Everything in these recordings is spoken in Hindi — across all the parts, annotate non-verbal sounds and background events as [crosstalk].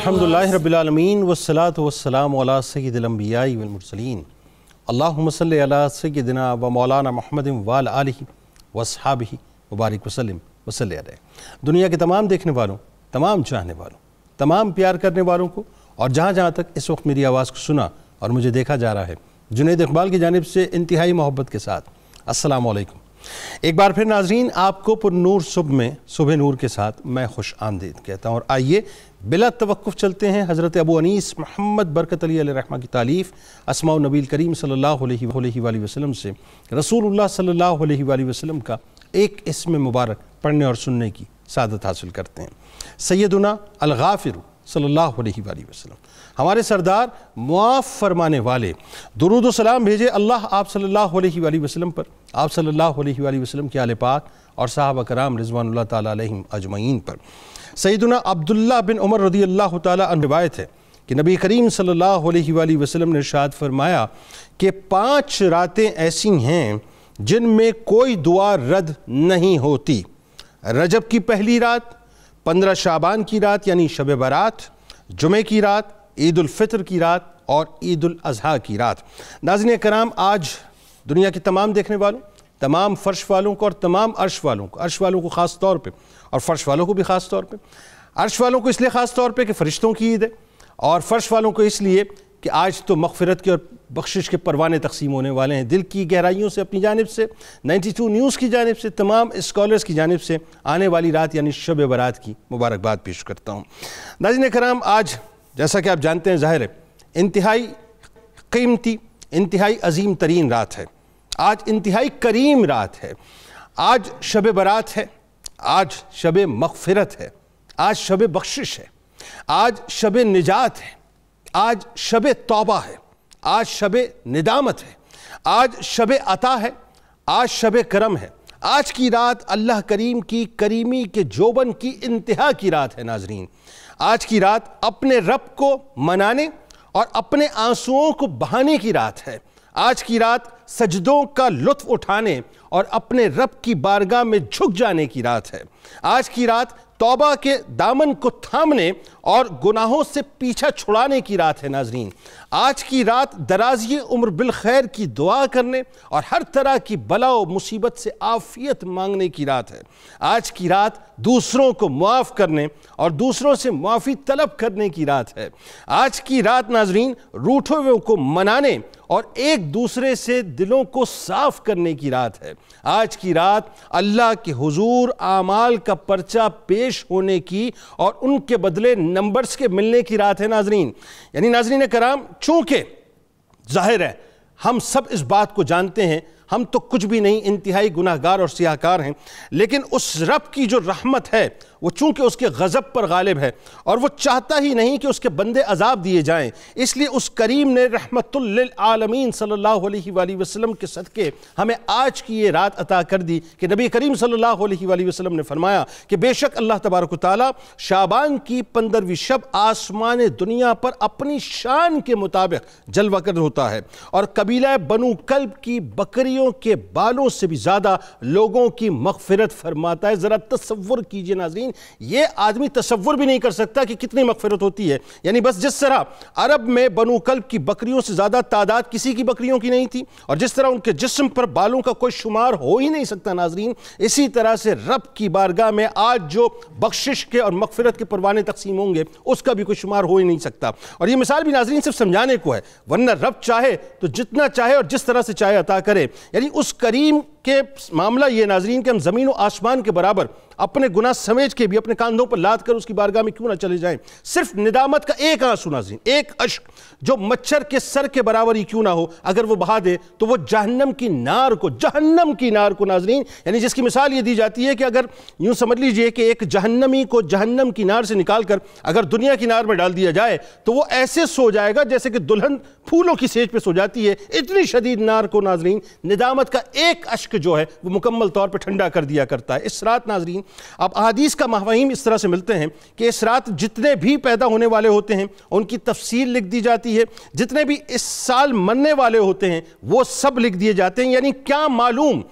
अल्हम्दुलिल्लाह रबालमीन वसलात वसलाम सैदम्बियामरसलिन अल्लाम सैदिना व मौलाना महमद वाल वसहाब मुबारक वसलम वसल दुनिया के तमाम देखने वालों तमाम चाहने वालों तमाम प्यार करने वालों को और जहाँ जहाँ तक इस वक्त मेरी आवाज़ को सुना और मुझे देखा जा रहा है जुनेद इकबाल की जानब से इंतहाई मोहब्बत के साथ असलकम एक बार फिर नाजरीन आपको पुरनूर सुबह में सुबह नूर के साथ मैं खुश आमदीद कहता हूँ और आइए बिला तवक़ चलते हैं हज़रत अबू अनीस मोहम्मद बरकत अली रहमा की तारीफ़ असमा नबील करीम सल्ला वसलम से रसूल सल्ला वसलम का एक इसम मुबारक पढ़ने और सुनने की सादत हासिल करते हैं सैदुना अलगाफिर सल्ला वसलम हमारे सरदार मुआफ़ फरमाने वाले दरुद सलाम भेजे अल्लाह आप सल्लल्लाहु अलैहि वसल्लम पर आप सल्लल्लाहु अलैहि वसल्लम के आले पाक और साहब कराम रिजवान तम अजमैन पर सईदना अब्दुल्ला बिन उमर रदी अल्लाह तवायत है कि नबी करीम सल्लल्लाहु अलैहि वसल्लम ने शाद फरमाया कि पाँच रातें ऐसी हैं जिनमें कोई दुआ रद्द नहीं होती रजब की पहली रात पंद्रह शाबान की रात यानी शब बारात जुमे की रात ईद अल-फितर की रात और ईद उल अजहा की रात नाजन कराम आज दुनिया के तमाम देखने वालों तमाम फ़र्श वालों को और तमाम अर्श वालों को अर्श वालों को ख़ास तौर पर और फ़र्श वालों को भी ख़ास तौर पर अर्श वालों को इसलिए ख़ास तौर पर कि फ़रिश्तों की ईद है और फ़र्श वालों को इसलिए कि आज तो मगफरत के और बख्शिश के परवाने तकसीम होने वाले हैं दिल की गहराइयों से अपनी जानब से 92 न्यूज़ की जानब से तमाम इस्कॉलर्स की जानब से आने वाली रात यानी शब बारात की मुबारकबाद पेश करता हूँ नाजिन कराम आज जैसा कि आप जानते हैं ज़ाहिर है इंतहाई कीमती इंतहाई अजीम तरीन रात है आज इंतहाई करीम रात है आज शब बरात है आज शब मगफरत है आज शब बख्शिश है आज शब निजात है आज शब तौबा है आज शब निदामत है आज शब अता है आज शब करम है आज की रात अल्लाह करीम की करीमी के जोबन की इंतहा की रात है नाजरीन आज की रात अपने रब को मनाने और अपने आंसुओं को बहाने की रात है आज की रात सजदों का लुत्फ उठाने और अपने रब की बारगाह में झुक जाने की रात है आज की रात तौबा के दामन को थामने और गुनाहों से पीछा छुड़ाने की रात है नाजरीन आज की रात दराजी उम्र बिलखैर की दुआ करने और हर तरह की बलाओ व मुसीबत से आफियत मांगने की रात है आज की रात दूसरों को मुआफ़ करने और दूसरों से मुआफ़ी तलब करने की रात है आज की रात नाजरीन रूठों को मनाने और एक दूसरे से दिलों को साफ करने की रात है आज की रात अल्लाह के हुजूर आमाल का पर्चा पेश होने की और उनके बदले नंबर्स के मिलने की रात है नाजरीन यानी नाजरीन कराम चूंकि जाहिर है हम सब इस बात को जानते हैं हम तो कुछ भी नहीं इंतहाई गुनाहगार और सियाहकार हैं लेकिन उस रब की जो रहमत है वो चूँकि उसके गज़ब पर गालिब है और वो चाहता ही नहीं कि उसके बंदे अजाब दिए जाएँ इसलिए उस करीम ने रहमतुल्लमीन सल्ला वसलम के सदक़े हमें आज की ये रात अता कर दी कि नबी करीम सल्ला वसलम ने फरमाया कि बेशक अल्लाह तबारक ताली शाबान की पंद्रहवीं शब आसमान दुनिया पर अपनी शान के मुताबिक जलवा कर होता है और कबीला बनु कल्ब की बकरियों के बालों से भी ज़्यादा लोगों की मगफरत फरमाता है ज़रा तस्वुर कीजिए नाजीन लेकिन ये आदमी तस्वुर भी नहीं कर सकता कि कितनी मकफरत होती है यानी बस जिस तरह अरब में बनु कल्ब की बकरियों से ज़्यादा तादाद किसी की बकरियों की नहीं थी और जिस तरह उनके जिसम पर बालों का कोई शुमार हो ही नहीं सकता नाजरीन इसी तरह से रब की बारगाह में आज जो बख्शिश के और मकफरत के परवाने तकसीम होंगे उसका भी कोई शुमार हो ही नहीं सकता और ये मिसाल भी नाजरीन सिर्फ समझाने को है वरना रब चाहे तो जितना चाहे और जिस तरह से चाहे अता करे यानी उस करीम कि मामला ये नाजरीन कि हम ज़मीन व आसमान के बराबर अपने गुना समेज के भी अपने कांधों पर लाद कर उसकी बारगाह में क्यों ना चले जाएं सिर्फ निदामत का एक आंसू नाजरीन एक अश्क जो मच्छर के सर के बराबर ही क्यों ना हो अगर वो बहा दे तो वो जहन्नम की नार को जहन्नम की नार को नाजरीन यानी जिसकी मिसाल ये दी जाती है कि अगर यूं समझ लीजिए कि एक जहन्नमी को जहन्नम की नार से निकाल कर अगर दुनिया की नार में डाल दिया जाए तो वो ऐसे सो जाएगा जैसे कि दुल्हन फूलों की सेज पर सो जाती है इतनी शदीद नार को नाजरीन निदामत का एक अश्क खुश्क जो है वो मुकम्मल तौर पर ठंडा कर दिया करता है इस रात नाजरीन अब अदीस का महवाम इस तरह से मिलते हैं कि इस रात जितने भी पैदा होने वाले होते हैं उनकी तफसील लिख दी जाती है जितने भी इस साल मरने वाले होते हैं वो सब लिख दिए जाते हैं यानी क्या मालूम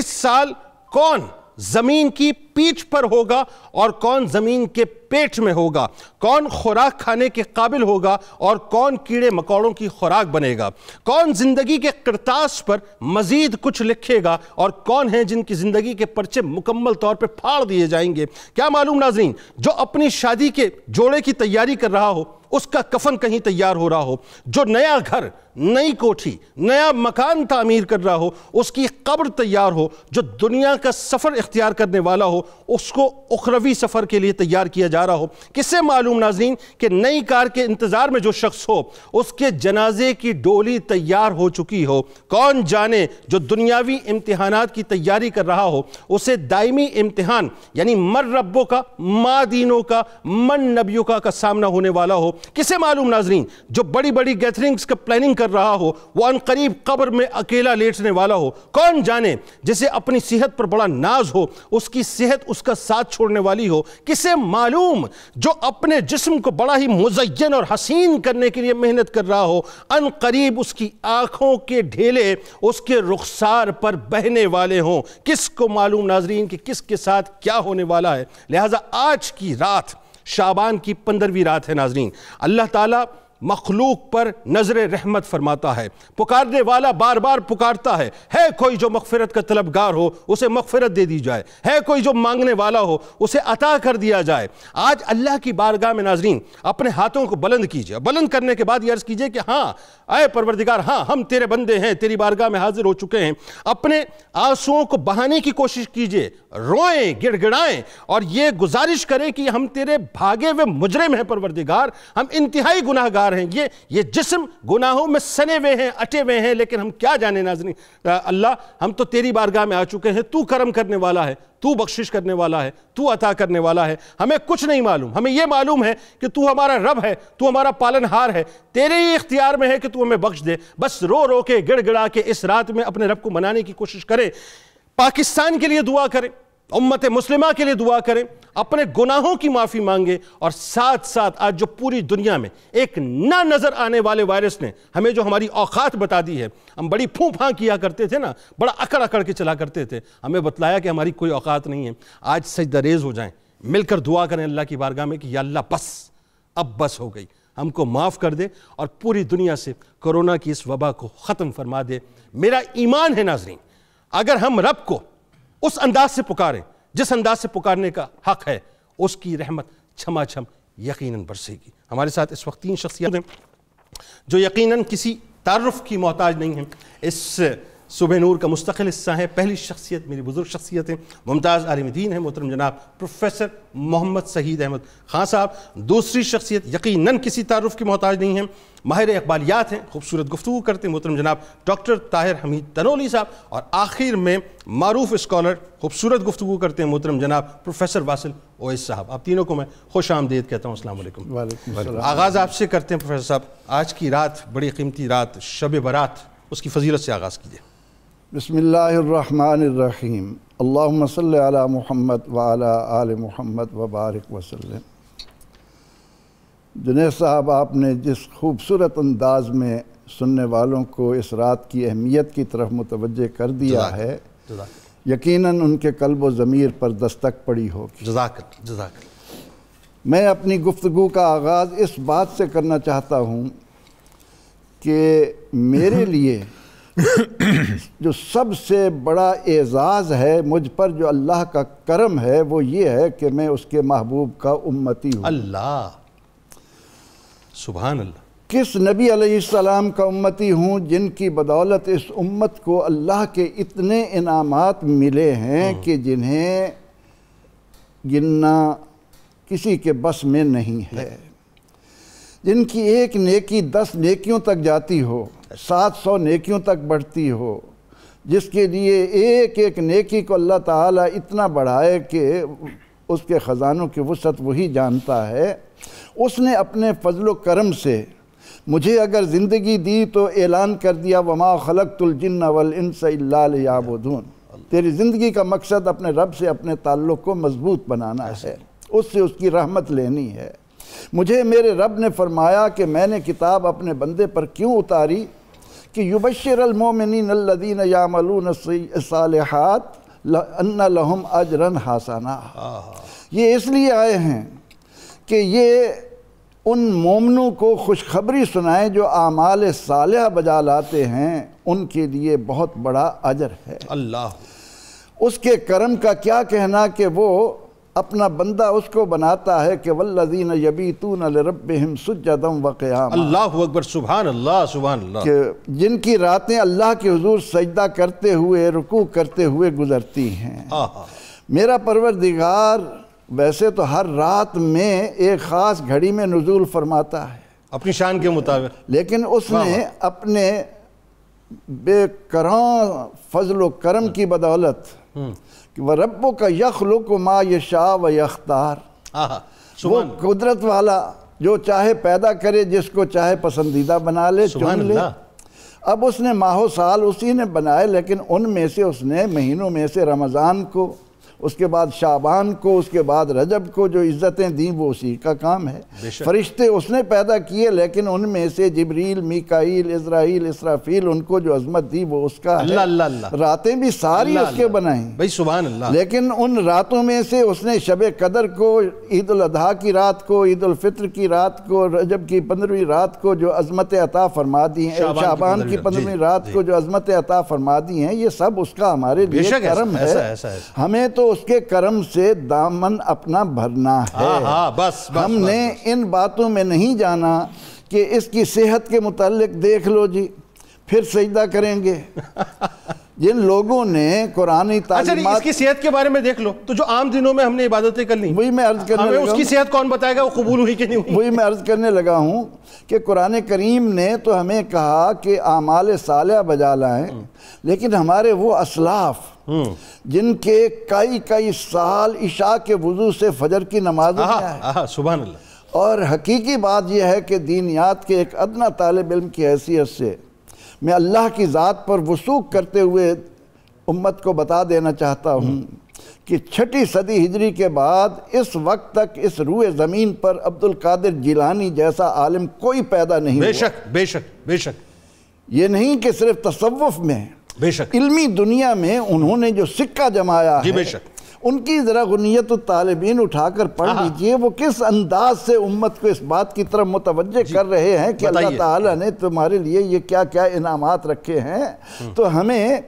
इस साल कौन ज़मीन की पीठ पर होगा और कौन ज़मीन के पेट में होगा कौन खुराक खाने के काबिल होगा और कौन कीड़े मकौड़ों की खुराक बनेगा कौन जिंदगी के करतास पर मजीद कुछ लिखेगा और कौन है जिनकी जिंदगी के पर्चे मुकम्मल तौर पर फाड़ दिए जाएंगे क्या मालूम नाजरीन जो अपनी शादी के जोड़े की तैयारी कर रहा हो उसका कफन कहीं तैयार हो रहा हो जो नया घर नई कोठी नया मकान तामीर कर रहा हो उसकी कब्र तैयार हो जो दुनिया का सफ़र इख्तियार करने वाला हो उसको उखरवी सफ़र के लिए तैयार किया जा जा रहा हो किससे मालूम नाजीन कि नई कार के इंतज़ार में जो शख्स हो उसके जनाजे की डोली तैयार हो चुकी हो कौन जाने जो दुनियावी इम्तहान की तैयारी कर रहा हो उसे दायमी इम्तहान यानी मर रबों का मा दीनों का मन नबियों का, का सामना होने वाला हो किसे मालूम नाजरीन जो बड़ी बड़ी गैदरिंग्स का प्लानिंग कर रहा हो वो करीब कब्र में अकेला लेटने वाला हो कौन जाने जिसे अपनी सेहत पर बड़ा नाज हो उसकी सेहत उसका साथ छोड़ने वाली हो किसे मालूम मासूम जो अपने जिसम को बड़ा ही मुजयन और हसीन करने के लिए मेहनत कर रहा हो अन करीब उसकी आँखों के ढेले उसके रुखसार पर बहने वाले हों किस को मालूम नाजरीन कि किसके साथ क्या होने वाला है लिहाजा आज की रात शाबान की पंद्रहवीं रात है नाजरीन अल्लाह ताला मखलूक पर नजर रहमत फरमाता है पुकारने वाला बार बार पुकारता है है कोई जो मगफरत का तलबगार हो उसे मगफरत दे दी जाए है कोई जो मांगने वाला हो उसे अता कर दिया जाए आज अल्लाह की बारगाह में नाजरीन अपने हाथों को बुलंद कीजिए बुलंद करने के बाद यर्ज अर्ज़ कीजिए कि हाँ अय परवरदिगार हाँ हम तेरे बंदे हैं तेरी बारगाह में हाजिर हो चुके हैं अपने आंसुओं को बहाने की कोशिश कीजिए रोएं गिड़गिड़ाएं और ये गुजारिश करें कि हम तेरे भागे हुए मुजरम हैं परवरदिगार हम इंतहाई गुनाहगार गुनागार हैं ये ये जिस्म गुनाहों में सने हुए हैं अटे हुए हैं लेकिन हम क्या जाने नाजनी अल्लाह हम तो तेरी बारगाह में आ चुके हैं तू कर्म करने वाला है तू बख्शिश करने वाला है तू अता करने वाला है हमें कुछ नहीं मालूम हमें यह मालूम है कि तू हमारा रब है तू हमारा पालनहार है तेरे ही इख्तियार में है कि तू हमें बख्श दे बस रो रो के गिड़गिड़ा के इस रात में अपने रब को मनाने की कोशिश करें पाकिस्तान के लिए दुआ करें उम्मत मुस्लिमा के लिए दुआ करें अपने गुनाहों की माफ़ी मांगे और साथ साथ आज जो पूरी दुनिया में एक ना नज़र आने वाले वायरस ने हमें जो हमारी औकात बता दी है हम बड़ी फूँ फाँ किया करते थे ना बड़ा अकड़ अकड़ के चला करते थे हमें बतलाया कि हमारी कोई औकात नहीं है आज दरेज हो जाए मिलकर दुआ करें अल्लाह की बारगाह में कि या अल्लाह बस अब बस हो गई हमको माफ़ कर दे और पूरी दुनिया से कोरोना की इस वबा को ख़त्म फरमा दे मेरा ईमान है नाजरीन अगर हम रब को उस अंदाज से पुकारें जिस अंदाज से पुकारने का हक है उसकी रहमत छमा छम यकीन बरसेगी हमारे साथ इस वक्त तीन शख्सियत हैं जो यकीन किसी तारफ़ की मोहताज नहीं है इस सुबह नूर का मुस्तकिल हिस्सा है पहली शख्सियत मेरी बुज़ुर्ग शख्सियत है मुमताज़ आलमदीन है मोहतरम जनाब प्रोफेसर मोहम्मद सहीद अहमद खान साहब दूसरी शख्सियत यकीन किसी तारफ़ के मोहताज नहीं है माहिर इकबालियात हैं खूबसूरत गुफ्तु करते हैं मोहतरम जनाब डॉक्टर ताहिर हमीद तनोली साहब और आखिर में मरूफ स्कॉलर खूबसूरत गुफ्तु करते हैं मोहतरम जनाब प्रोफेसर वासिल ओस साहब आप तीनों को मैं खुश आमदेद कहता हूँ असल आगाज़ आपसे करते हैं प्रोफेसर साहब आज की रात बड़ी कीमती रात शब बारात उसकी फजीलत से आगाज़ कीजिए बसमीम अल्लाहल महमद वाल आल महमद वबारक वसलम जुनेद साहब आपने जिस खूबसूरत अंदाज में सुनने वालों को इस रात की अहमियत की तरफ मुतवजह कर दिया है यकीनन उनके कल्ब व ज़मीर पर दस्तक पड़ी होगी जजाकत जजाकत मैं अपनी गुफ्तु का आगाज़ इस बात से करना चाहता हूँ कि मेरे लिए जो सबसे बड़ा एज़ाज़ है मुझ पर जो अल्लाह का करम है वो ये है कि मैं उसके महबूब का उम्मती हूँ अल्लाह सुबहान अल्लाह किस नबी अलैहिस्सलाम का उम्मती हूँ जिनकी बदौलत इस उम्मत को अल्लाह के इतने इनामात मिले हैं हाँ। कि जिन्हें गिनना किसी के बस में नहीं है जिनकी एक नेकी दस नेकियों तक जाती हो सात सौ नेकियों तक बढ़ती हो जिसके लिए एक एक नेकी को अल्लाह ताला इतना बढ़ाए कि उसके ख़ज़ानों की वसत वही जानता है उसने अपने फजल करम से मुझे अगर ज़िंदगी दी तो ऐलान कर दिया वमा खलकतुलजन्न वलइनसबून तेरी ज़िंदगी का मकसद अपने रब से अपने ताल्लुक़ को मजबूत बनाना है उससे उसकी रहमत लेनी है मुझे मेरे रब ने फरमाया कि मैंने किताब अपने बंदे पर क्यों उतारी कि युबशरमिन यामलून सालहत अन्ना लहम अजरन हासाना ये इसलिए आए हैं कि ये उन मोमनों को खुशखबरी सुनाएं जो आमाल साल बजा लाते हैं उनके लिए बहुत बड़ा अजर है अल्लाह उसके कर्म का क्या कहना कि वो अपना बंदा उसको बनाता है कि वल्लजीन यबीतून लरब्बिहिम सुजदम व क़याम अल्लाह अकबर सुभान अल्लाह सुभान अल्लाह कि जिनकी रातें अल्लाह के हुजूर सजदा करते हुए रुकू करते हुए गुजरती हैं मेरा परवरदिगार वैसे तो हर रात में एक ख़ास घड़ी में नजूल फरमाता है अपनी शान के मुताबिक लेकिन उसने अपने बेकरा फजल करम की बदौलत हम्म। कि वह का यख मा ये शाह व यख्तार वो कुदरत वाला जो चाहे पैदा करे जिसको चाहे पसंदीदा बना ले चुन ले अब उसने माहो साल उसी ने बनाए लेकिन उनमें से उसने महीनों में से रमज़ान को उसके बाद शाबान को उसके बाद रजब को जो इज़्ज़तें दी वो उसी का काम है फरिश्ते उसने पैदा किए लेकिन उनमें से जबरील मिकाइल इसराइल इसराफील उनको जो अजमत दी वो उसका अल्ला, अल्ला, अल्ला। रातें भी सारी अल्ला, उसके बनाई भाई सुबह लेकिन उन रातों में से उसने शब कदर को ईद अजहा की रात को ईद फित्र की रात को रजब की पंद्रहवीं रात को जो अजमत अता फरमा दी है शाबान की पंद्रहवीं रात को जो अजमत अता फरमा दी हैं ये सब उसका हमारे लिए कर्म है हमें तो उसके कर्म से दामन अपना भरना है हाँ, हाँ, बस, बस हमने बस, बस। इन बातों में नहीं जाना कि इसकी सेहत के मुतालिक देख लो जी फिर सजदा करेंगे [laughs] जिन लोगों ने कुरानी अच्छा इसकी सेहत के बारे में देख लो तो जो आम दिनों में हमने इबादतें कर ली वही मैं अर्ज करने लगा उसकी सेहत कौन बताएगा वो कबूल हुई कि नहीं हुई वही मैं अर्ज करने लगा हूँ कि कुरान करीम ने तो हमें कहा कि आमाल साल बजा लाएं लेकिन हमारे वो असलाफ़ हम्म। जिनके कई कई साल इशा के वजू से फजर की नमाज सुबह और हकीकी बात यह है कि दीनियात के एक अदना तालब इल्म की हैसियत से मैं अल्लाह की ज़ात पर वसूख करते हुए उम्मत को बता देना चाहता हूँ कि छठी सदी हिजरी के बाद इस वक्त तक इस रूए ज़मीन पर अब्दुल कादिर जिलानी जैसा आलिम कोई पैदा नहीं बेशक बेशक बेशक ये नहीं कि सिर्फ तसवुफ़ में बेशक इल्मी दुनिया में उन्होंने जो सिक्का जमाया जी बेशक उनकी ज़रा गुनीत तालबीन उठा कर पढ़ हाँ। लीजिए वो किस अंदाज से उम्मत को इस बात की तरफ मुतवज़ कर रहे हैं कि अल्लाह ताला ने तुम्हारे लिए ये क्या क्या इनाम रखे हैं हम्म। तो हमें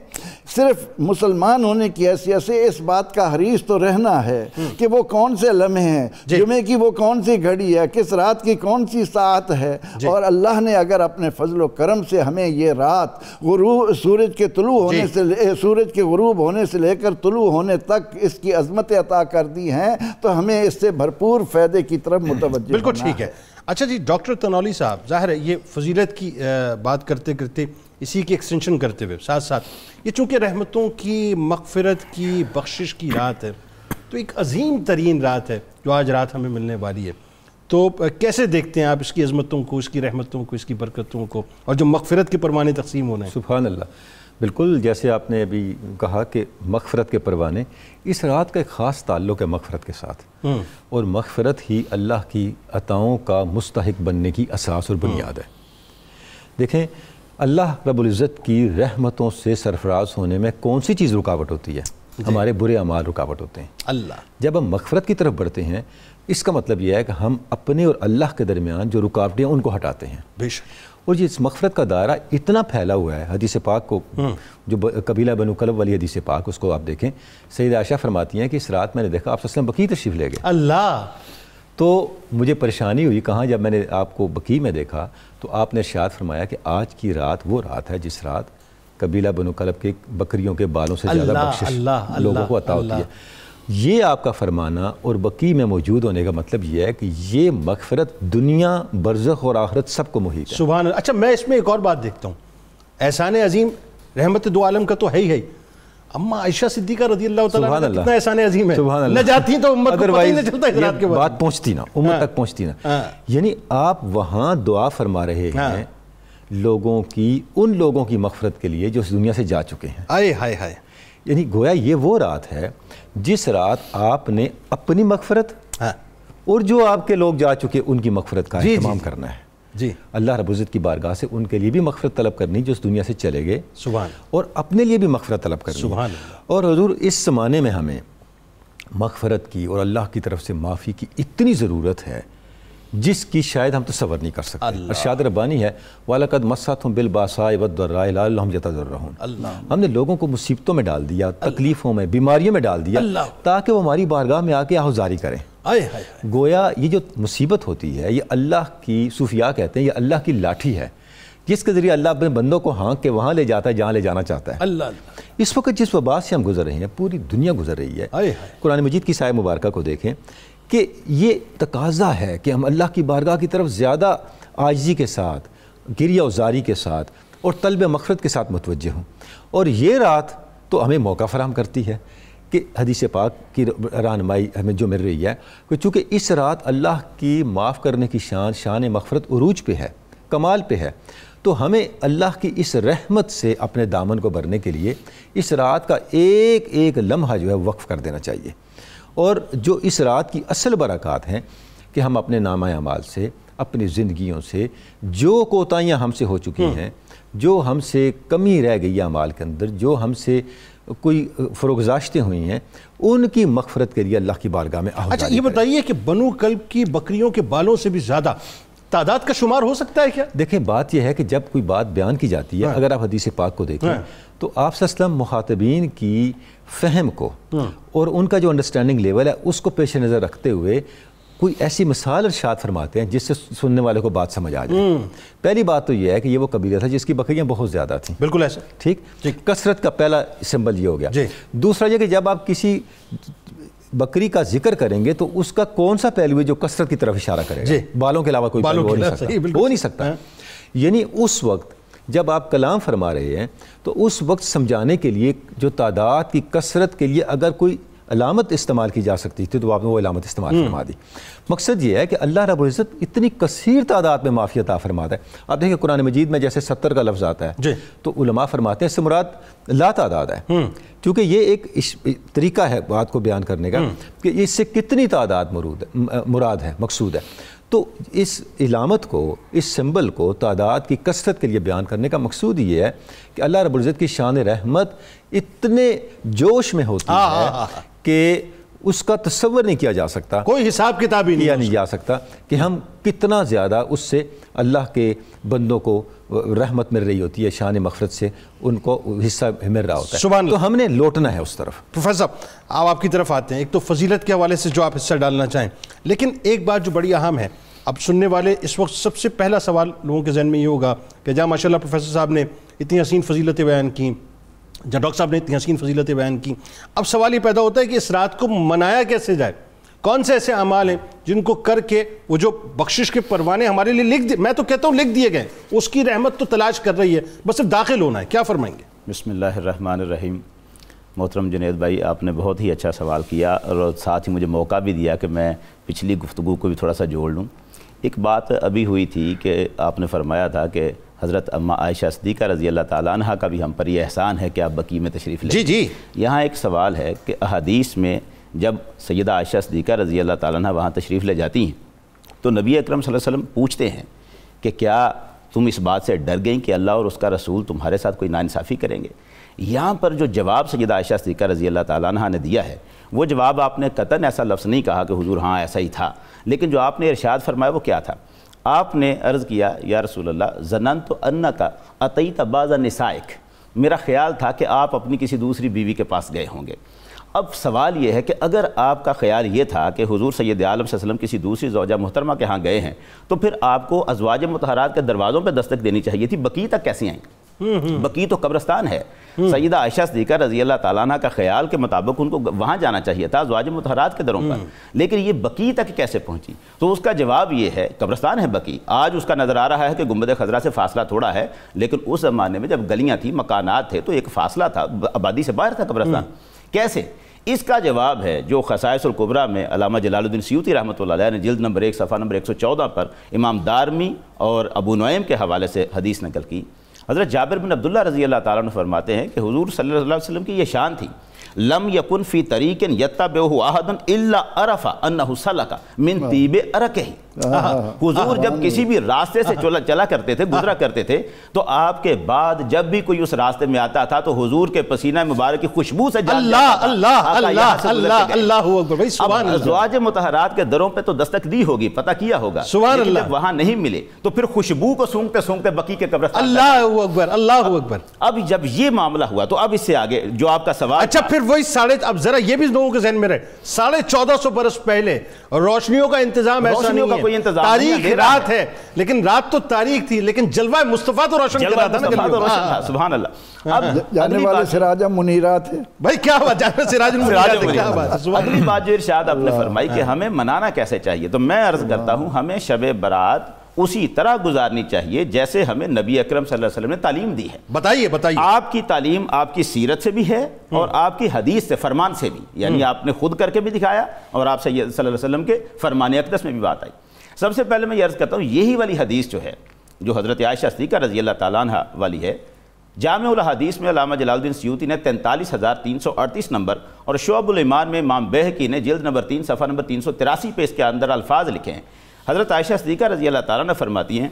सिर्फ मुसलमान होने की हैसियत से इस बात का हरीस तो रहना है हम्म। कि वो कौन से लम्हे हैं जुमे की वो कौन सी घड़ी है किस रात की कौन सी सात है और अल्लाह ने अगर अपने फजल करम से हमें ये रात सूरज के तुलू होने से सूरज के गरूब होने से लेकर तुलू होने तक इस इसकी अजमत अता कर दी हैं तो हमें इससे भरपूर फ़ायदे की तरफ हम्म, मुतव बिल्कुल ठीक है अच्छा जी डॉक्टर तनौली साहब ज़ाहिर है ये फजीलत की बात करते करते इसी की एक्सटेंशन करते हुए साथ साथ ये चूँकि रहमतों की मकफरत की बख्शिश की रात है तो एक अजीम तरीन रात है जो आज रात हमें मिलने वाली है तो कैसे देखते हैं आप इसकी अजमतों को इसकी रहमतों को इसकी बरकतों को और जो मकफरत के परवाने तकसीम होना है सुबहान अल्लाह बिल्कुल जैसे आपने अभी कहा कि मकफरत के परवाने इस रात का एक ख़ास ताल्लुक है मकफरत के साथ हम्म। और मकफरत ही अल्लाह की अताओं का मुस्तक बनने की असास और हम्म। बुनियाद है देखें अल्लाह रबुल्ज़त की रहमतों से सरफराज होने में कौन सी चीज़ रुकावट होती है हमारे बुरे अमाल रुकावट होते हैं अल्लाह जब हम मकफरत की तरफ बढ़ते हैं इसका मतलब यह है कि हम अपने और अल्लाह के दरमियान जो रुकावटें उनको हटाते हैं बेशक और ये इस मगफरत का दायरा इतना फैला हुआ है हदीस पाक को हम्म। जो कबीला बनु कलब वाली हदीस पाक उसको आप देखें सईद आशा फरमाती हैं कि इस रात मैंने देखा आप वसलम बकी तशरीफ ले गए अल्लाह तो मुझे परेशानी हुई कहाँ जब मैंने आपको बकी में देखा तो आपने शायद फरमाया कि आज की रात वो रात है जिस रात कबीला बनु कलब के बकरियों के बालों से ज़्यादा लोगों को अता होती है ये आपका फरमाना और बकी में मौजूद होने का मतलब यह है कि ये मकफरत दुनिया बरजख और आखरत सबको मुहित सुबह अच्छा मैं इसमें एक और बात देखता हूँ एहसान अजीम रहमत दो आलम का तो है ही है अम्मा आयशा सिद्दीका रजी अल्लाह एहसान अजीम है न जाती तो उम्मत को पता ही नहीं चलता रात के बाद पहुंचती ना उम्मत हाँ। तक पहुंचती ना हाँ। यानी आप वहाँ दुआ फरमा रहे हैं हाँ। लोगों की उन लोगों की मफफरत के लिए जो इस दुनिया से जा चुके हैं आए हाय हाय यानी गोया ये वो रात है जिस रात आपने अपनी मकफरत हाँ। और जो आपके लोग जा चुके उनकी मकफरत का इंतजाम करना है जी अल्लाह रबुज़त की बारगाह से उनके लिए भी मकफरत तलब करनी जो उस दुनिया से चले गए सुबह और अपने लिए भी मकफरत तलब करनी सुबह और हजूर इस ज़माने में हमें मकफरत की और अल्लाह की तरफ से माफ़ी की इतनी ज़रूरत है जिसकी शायद हम तस्वर नहीं कर सकते अरशाद रबानी है वालकद मसात हम हमने लोगों को मुसीबतों में डाल दिया तकलीफ़ों में बीमारियों में डाल दिया ताकि वो हमारी बारगाह में आके आहुजारी करें आए आए। गोया ये जो मुसीबत होती है ये अल्लाह की सूफिया कहते हैं ये अल्लाह की लाठी है जिसके ज़रिए अल्लाह अपने बंदों को हाँक के वहाँ ले जाता है जहाँ ले जाना चाहता है अल्लाह इस वक्त जिस वबा से हम गुजर रहे हैं पूरी दुनिया गुजर रही है कुरान मजीद की साय मुबारक को देखें कि ये तकाजा है कि हम अल्लाह की बारगाह की तरफ ज़्यादा आजी के साथ गिरिया उजारी के साथ और तलब मफ़रत के साथ मतवज हों और ये रात तो हमें मौका फराम करती है कि हदीस पाक की रानमाई हमें जो मिल रही है कि चूँकि इस रात अल्लाह की माफ़ करने की शान शान मफरत अरूज पे है कमाल पे है तो हमें अल्लाह की इस रहमत से अपने दामन को भरने के लिए इस रात का एक एक लम्हा जो है वक्फ़ कर देना चाहिए और जो इस रात की असल बरक़ात हैं कि हम अपने नामा अमाल से अपनी ज़िंदगियों से जो कोताहियाँ हमसे हो चुकी हम्म। हैं जो हमसे कमी रह गई है अमाल के अंदर जो हमसे कोई फरोगजाशतें हुई हैं उनकी मफफ़रत के लिए अल्लाह की बारगाह में अच्छा ये बताइए कि बनू कल्ब की बकरियों के बालों से भी ज़्यादा तादाद का शुमार हो सकता है क्या देखें बात यह है कि जब कोई बात बयान की जाती है हाँ। अगर आप हदीस पाक को देखें हाँ। तो आप सस्लम मुखातबीन की फहम को हाँ। और उनका जो अंडरस्टैंडिंग लेवल है उसको पेश नज़र रखते हुए कोई ऐसी मिसाल शाद फरमाते हैं जिससे सुनने वाले को बात समझ आ जाए हम्म। पहली बात तो यह है कि ये वो कबीला था जिसकी बकरियां बहुत ज़्यादा थी बिल्कुल ऐसा ठीक कसरत का पहला सिंबल ये हो गया दूसरा यह कि जब आप किसी बकरी का जिक्र करेंगे तो उसका कौन सा पहलू है जो कसरत की तरफ इशारा करेगा बालों के अलावा कोई बालों हो नहीं सकता हो नहीं सकता यानी उस वक्त जब आप कलाम फरमा रहे हैं तो उस वक्त समझाने के लिए जो तादाद की कसरत के लिए अगर कोई अलामत इस्तेमाल की जा सकती थी तो आपने वो अलामत इस्तेमाल हम्म। फरमा दी मकसद ये है कि अल्लाह रबुल्ज़त इतनी कसीर तादाद में माफ़ी अता फरमाता है आप देखिए कुरान मजीद में जैसे सत्तर का लफ्ज़ आता है तो उलमा फरमाते हैं इससे मुराद ला तादाद है हम्म। क्योंकि ये एक तरीका है बात को बयान करने का हम्म। कि इससे कितनी तादाद मरूद मुराद है मकसूद है तो इस इलामत को इस सिंबल को तादाद की कसरत के लिए बयान करने का मकसूद ये है कि अल्लाह रबुल्ज़त की शान रहमत इतने जोश में होती है कि उसका तस्वर नहीं किया जा सकता कोई हिसाब किताब ही नहीं, नहीं जा सकता कि हम कितना ज़्यादा उससे अल्लाह के बंदों को रहमत मिल रही होती है शान मफरत से उनको हिस्सा मिल रहा होता है सुबह तो हमने लौटना है उस तरफ प्रोफेसर तो आप आपकी तरफ आते हैं एक तो फजीलत के हवाले से जो आप हिस्सा डालना चाहें लेकिन एक बात जो बड़ी अहम है अब सुनने वाले इस वक्त सबसे पहला सवाल लोगों के जहन में ये होगा कि जहाँ माशा प्रोफेसर साहब ने इतनी हसीन फजीलतें बयान कें जब डॉक्टर साहब ने इतनी हसीन फजीलतें बयान की अब सवाल ये पैदा होता है कि इस रात को मनाया कैसे जाए कौन से ऐसे अमाल हैं जिनको करके वो जो बख्शिश के परवाने हमारे लिए लिख दिए मैं तो कहता हूँ लिख दिए गए उसकी रहमत तो तलाश कर रही है बस सिर्फ दाखिल होना है क्या फरमाएंगे बसमीम मोहतरम जुनेद भाई आपने बहुत ही अच्छा सवाल किया और साथ ही मुझे मौका भी दिया कि मैं पिछली गुफ्तु को भी थोड़ा सा जोड़ लूँ एक बात अभी हुई थी कि आपने फरमाया था कि हज़रत अम्मा आयशा सदीक़ा रज़ी अल्लाह तह का भी हम पर यह एहसान है कि आप बकी में तशरीफ़ लें जी जी यहाँ एक सवाल है कि अहादीस में जब सैदा आयशा सदीक़ा रज़ी अल्लाह तह वहाँ तशरीफ़ ले जाती हैं तो नबी अक्रम वसल्लम पूछते हैं कि क्या तुम इस बात से डर गई कि अल्लाह और उसका रसूल तुम्हारे साथ कोई नासाफ़ी करेंगे यहाँ पर जो जवाब सैदा आयशा सदीक़ा रज़ी अल्लाह तह ने दिया है वो जवाब आपने कतन ऐसा लफ्ज़ नहीं कहा कि हुजूर हाँ ऐसा ही था लेकिन जो आपने इरशाद फरमाया वो क्या था आपने अर्ज़ किया या रसूल जनान तो अन्ना का अतई तबाज़ा नसाइक मेरा ख्याल था कि आप अपनी किसी दूसरी बीवी के पास गए होंगे अब सवाल यह है कि अगर आपका ख्याल ये था कि हुजूर सैद आलम वसल्लम किसी दूसरी जौजा मोहतरमा के यहाँ गए हैं तो फिर आपको अजवाज मतहरात के दरवाज़ों पर दस्तक देनी चाहिए थी बकी तक कैसे आई बकी तो कब्रस्तान है सईदा आयशा सदीक़ा रजी अल्लाह ताला का ख्याल के मुताबिक उनको वहाँ जाना चाहिए था अजवाज मतहरात के दरों पर हम्म। लेकिन ये बकी तक कैसे पहुँची तो उसका जवाब ये है कब्रस्तान है बकी आज उसका नज़र आ रहा है कि गुम्बद खजरा से फासला थोड़ा है लेकिन उस ज़माने में जब गलियाँ थी मकानात थे तो एक फ़ासला था आबादी से बाहर था कब्रस्तान हम्म। कैसे इसका जवाब है जो खसायसलकुबरा में अलामा जलालुद्दीन सूती रहमत ने जिल्द नंबर एक सफ़ा नंबर एक सौ चौदह पर इमाम दारमी और अबू नोम के हवाले से हदीस नकल की हज़रत जाबिर बिन अब्दुल्ला रजी अल्लाह तारा फरमाते हैं कि हजूर सल्ला वसलम की यह शान थी लम यकुन फ़ी तरीक़ यत्ता बेहू आहदन अरफ़ा अन्न का मिन तीब अरक ही हाँ, हाँ, हाँ। हुजूर जब किसी भी रास्ते से चला चला करते थे गुजरा करते थे तो आपके बाद जब भी कोई उस रास्ते में आता था तो हुजूर के पसीना मुबारक की खुशबू से अल्लाह अल्लाह अल्लाह अल्लाह अल्लाह अजवाज मुतहरात के दरों पे तो दस्तक दी होगी पता किया होगा जब वहां नहीं मिले तो फिर खुशबू को सूंघते सूंघते बकी के कब्र अल्लाह अकबर अल्लाह अकबर अब जब ये मामला हुआ तो अब इससे आगे जो आपका सवाल अच्छा फिर वही साढ़े अब जरा ये भी लोगों के जहन में रहे साढ़े चौदह सौ बरस पहले रोशनियों का इंतजाम ऐसा नहीं कोई तारीख रात है लेकिन रात तो तारीख थी लेकिन जलवा मुस्तफ़ा तो रोशन कर तो रहा था सुबह अल्लाह हाँ, अब जाने वाले मुनीरा थे भाई क्या बात जाने सिराज क्या बात अगली बात जो इरशाद आपने फरमाई कि हमें मनाना कैसे चाहिए तो मैं अर्ज करता हूँ हमें शब बरात उसी तरह गुजारनी चाहिए जैसे हमें नबी अक्रम सल्लल्लाहु वसल्लम ने तालीम दी है बताइए बताइए आपकी तालीम आपकी सीरत से भी है और हम्म। आपकी हदीस से फरमान से भी यानी हम्म। आपने खुद करके भी दिखाया और आप सल्लल्लाहु वसल्लम के फरमान अकदस में भी बात आई सबसे पहले मैं यर्ज अर्ज़ करता हूँ यही वाली हदीस जो है जो हज़रत आयशा सदीक़ा रजी अल्लाह वाली है जाम हदीस में अलामा जलालुद्दीन सयूती ने तैंतालीस हज़ार तीन सौ अड़तीस नंबर और शोबुलमान में माम बहकी ने जल्द नंबर तीन सफ़ा नंबर तीन सौ तिरासी पे इसके अंदर अल्फाज लिखे हैं हज़रत आयशा सदीक़ा रजी अल्लाह ताली ने फरमाती हैं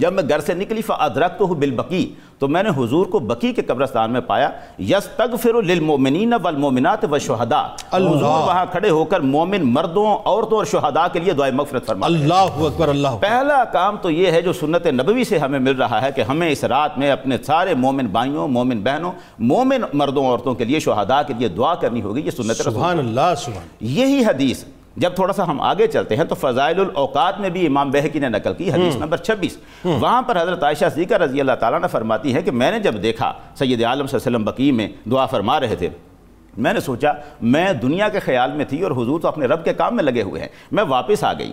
जब मैं घर से निकली फ़रक तो बिलबकी तो मैंने हुजूर को बकी के कब्रस्तान में पाया यस तग फिर मोमिन वलमोमिनत व शहदा वहाँ खड़े होकर मोमिन मर्दों औरतों और शहदा के लिए दुआ मफरत फरमा अल्लाह अकबर अल्लाह पहला काम तो ये है जो सुन्नत नबवी से हमें मिल रहा है कि हमें इस रात में अपने सारे मोमिन भाइयों मोमिन बहनों मोमिन मर्दों औरतों के लिए शहदा के लिए दुआ करनी होगी ये सुन्नत यही हदीस जब थोड़ा सा हम आगे चलते हैं तो अवकात में भी इमाम बहकी ने नकल की हदीस हम्म। नंबर छब्बीस हम्म। वहाँ पर हज़रत आयशा जीकर रजी अल्लाह ताला ने फरमाती है कि मैंने जब देखा सैद आलम सल्लम बकी में दुआ फरमा रहे थे मैंने सोचा मैं दुनिया के ख्याल में थी और हुजूर तो अपने रब के काम में लगे हुए हैं मैं वापस आ गई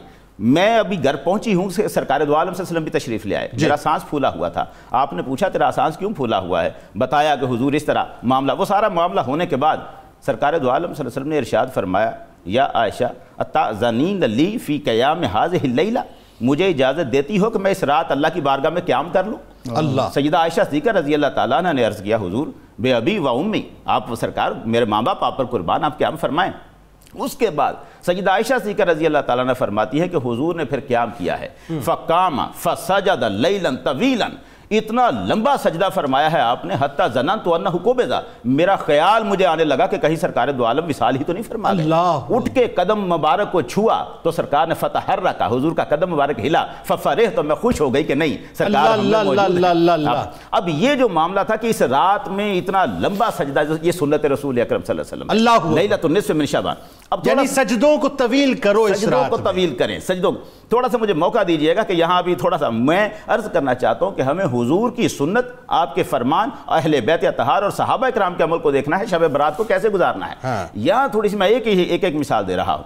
मैं अभी घर पहुंची हूँ सरकार दो आलम वसलम भी तशरीफ ले आए मेरा सांस फूला हुआ था आपने पूछा तेरा सांस क्यों फूला हुआ है बताया कि हुजूर इस तरह मामला वो सारा मामला होने के बाद सरकार दो आलम वसलम ने इरशाद फरमाया या आयशा अता जनी लली फ़ी क्या में हाज हिल्ला मुझे इजाज़त देती हो कि मैं इस रात अल्लाह की बारगाह में क्याम कर लूँ अल्लाह सईदा आयशा सीकर रजी अल्लाह ताला ने अर्ज़ किया हजूर बे अभी व उम्मी आप सरकार मेरे माँ बाप आप पर कुर्बान आप क्याम फरमाएँ उसके बाद सईदा आयशा सीकर रजी अल्लाह ताला ने फरमाती है कि हजूर ने फिर क्याम किया है हम्म। फ़काम फ फ़सजद लैलन तवीलन इतना लंबा सजदा फरमाया है आपने हत्या जना तो अन्ना हुकोबेजा मेरा ख्याल मुझे आने लगा कि कहीं सरकार दो आलम विशाल ही तो नहीं फरमा उठ के कदम मुबारक को छुआ तो सरकार ने हर रखा हुजूर का कदम मुबारक हिला फफरे तो मैं खुश हो गई कि नहीं सरकार हाँ। अब ये जो मामला था कि इस रात में इतना लंबा सजदा ये सुनत रसूल अक्रम सल्लल्लाहु अलैहि वसल्लम लैलतुन निस्फ मिन शाबान अब यानी सजदों को तवील करो सजदों को तवील करें सजदों थोड़ा सा मुझे मौका दीजिएगा कि यहाँ अभी थोड़ा सा मैं अर्ज करना चाहता हूँ कि हमें हुजूर की सुन्नत आपके फरमान अहल बैत तहार और सहाबा कराम के अमल को देखना है शब बरात को कैसे गुजारना है हाँ। यहाँ थोड़ी सी मैं एक ही एक एक मिसाल दे रहा हूँ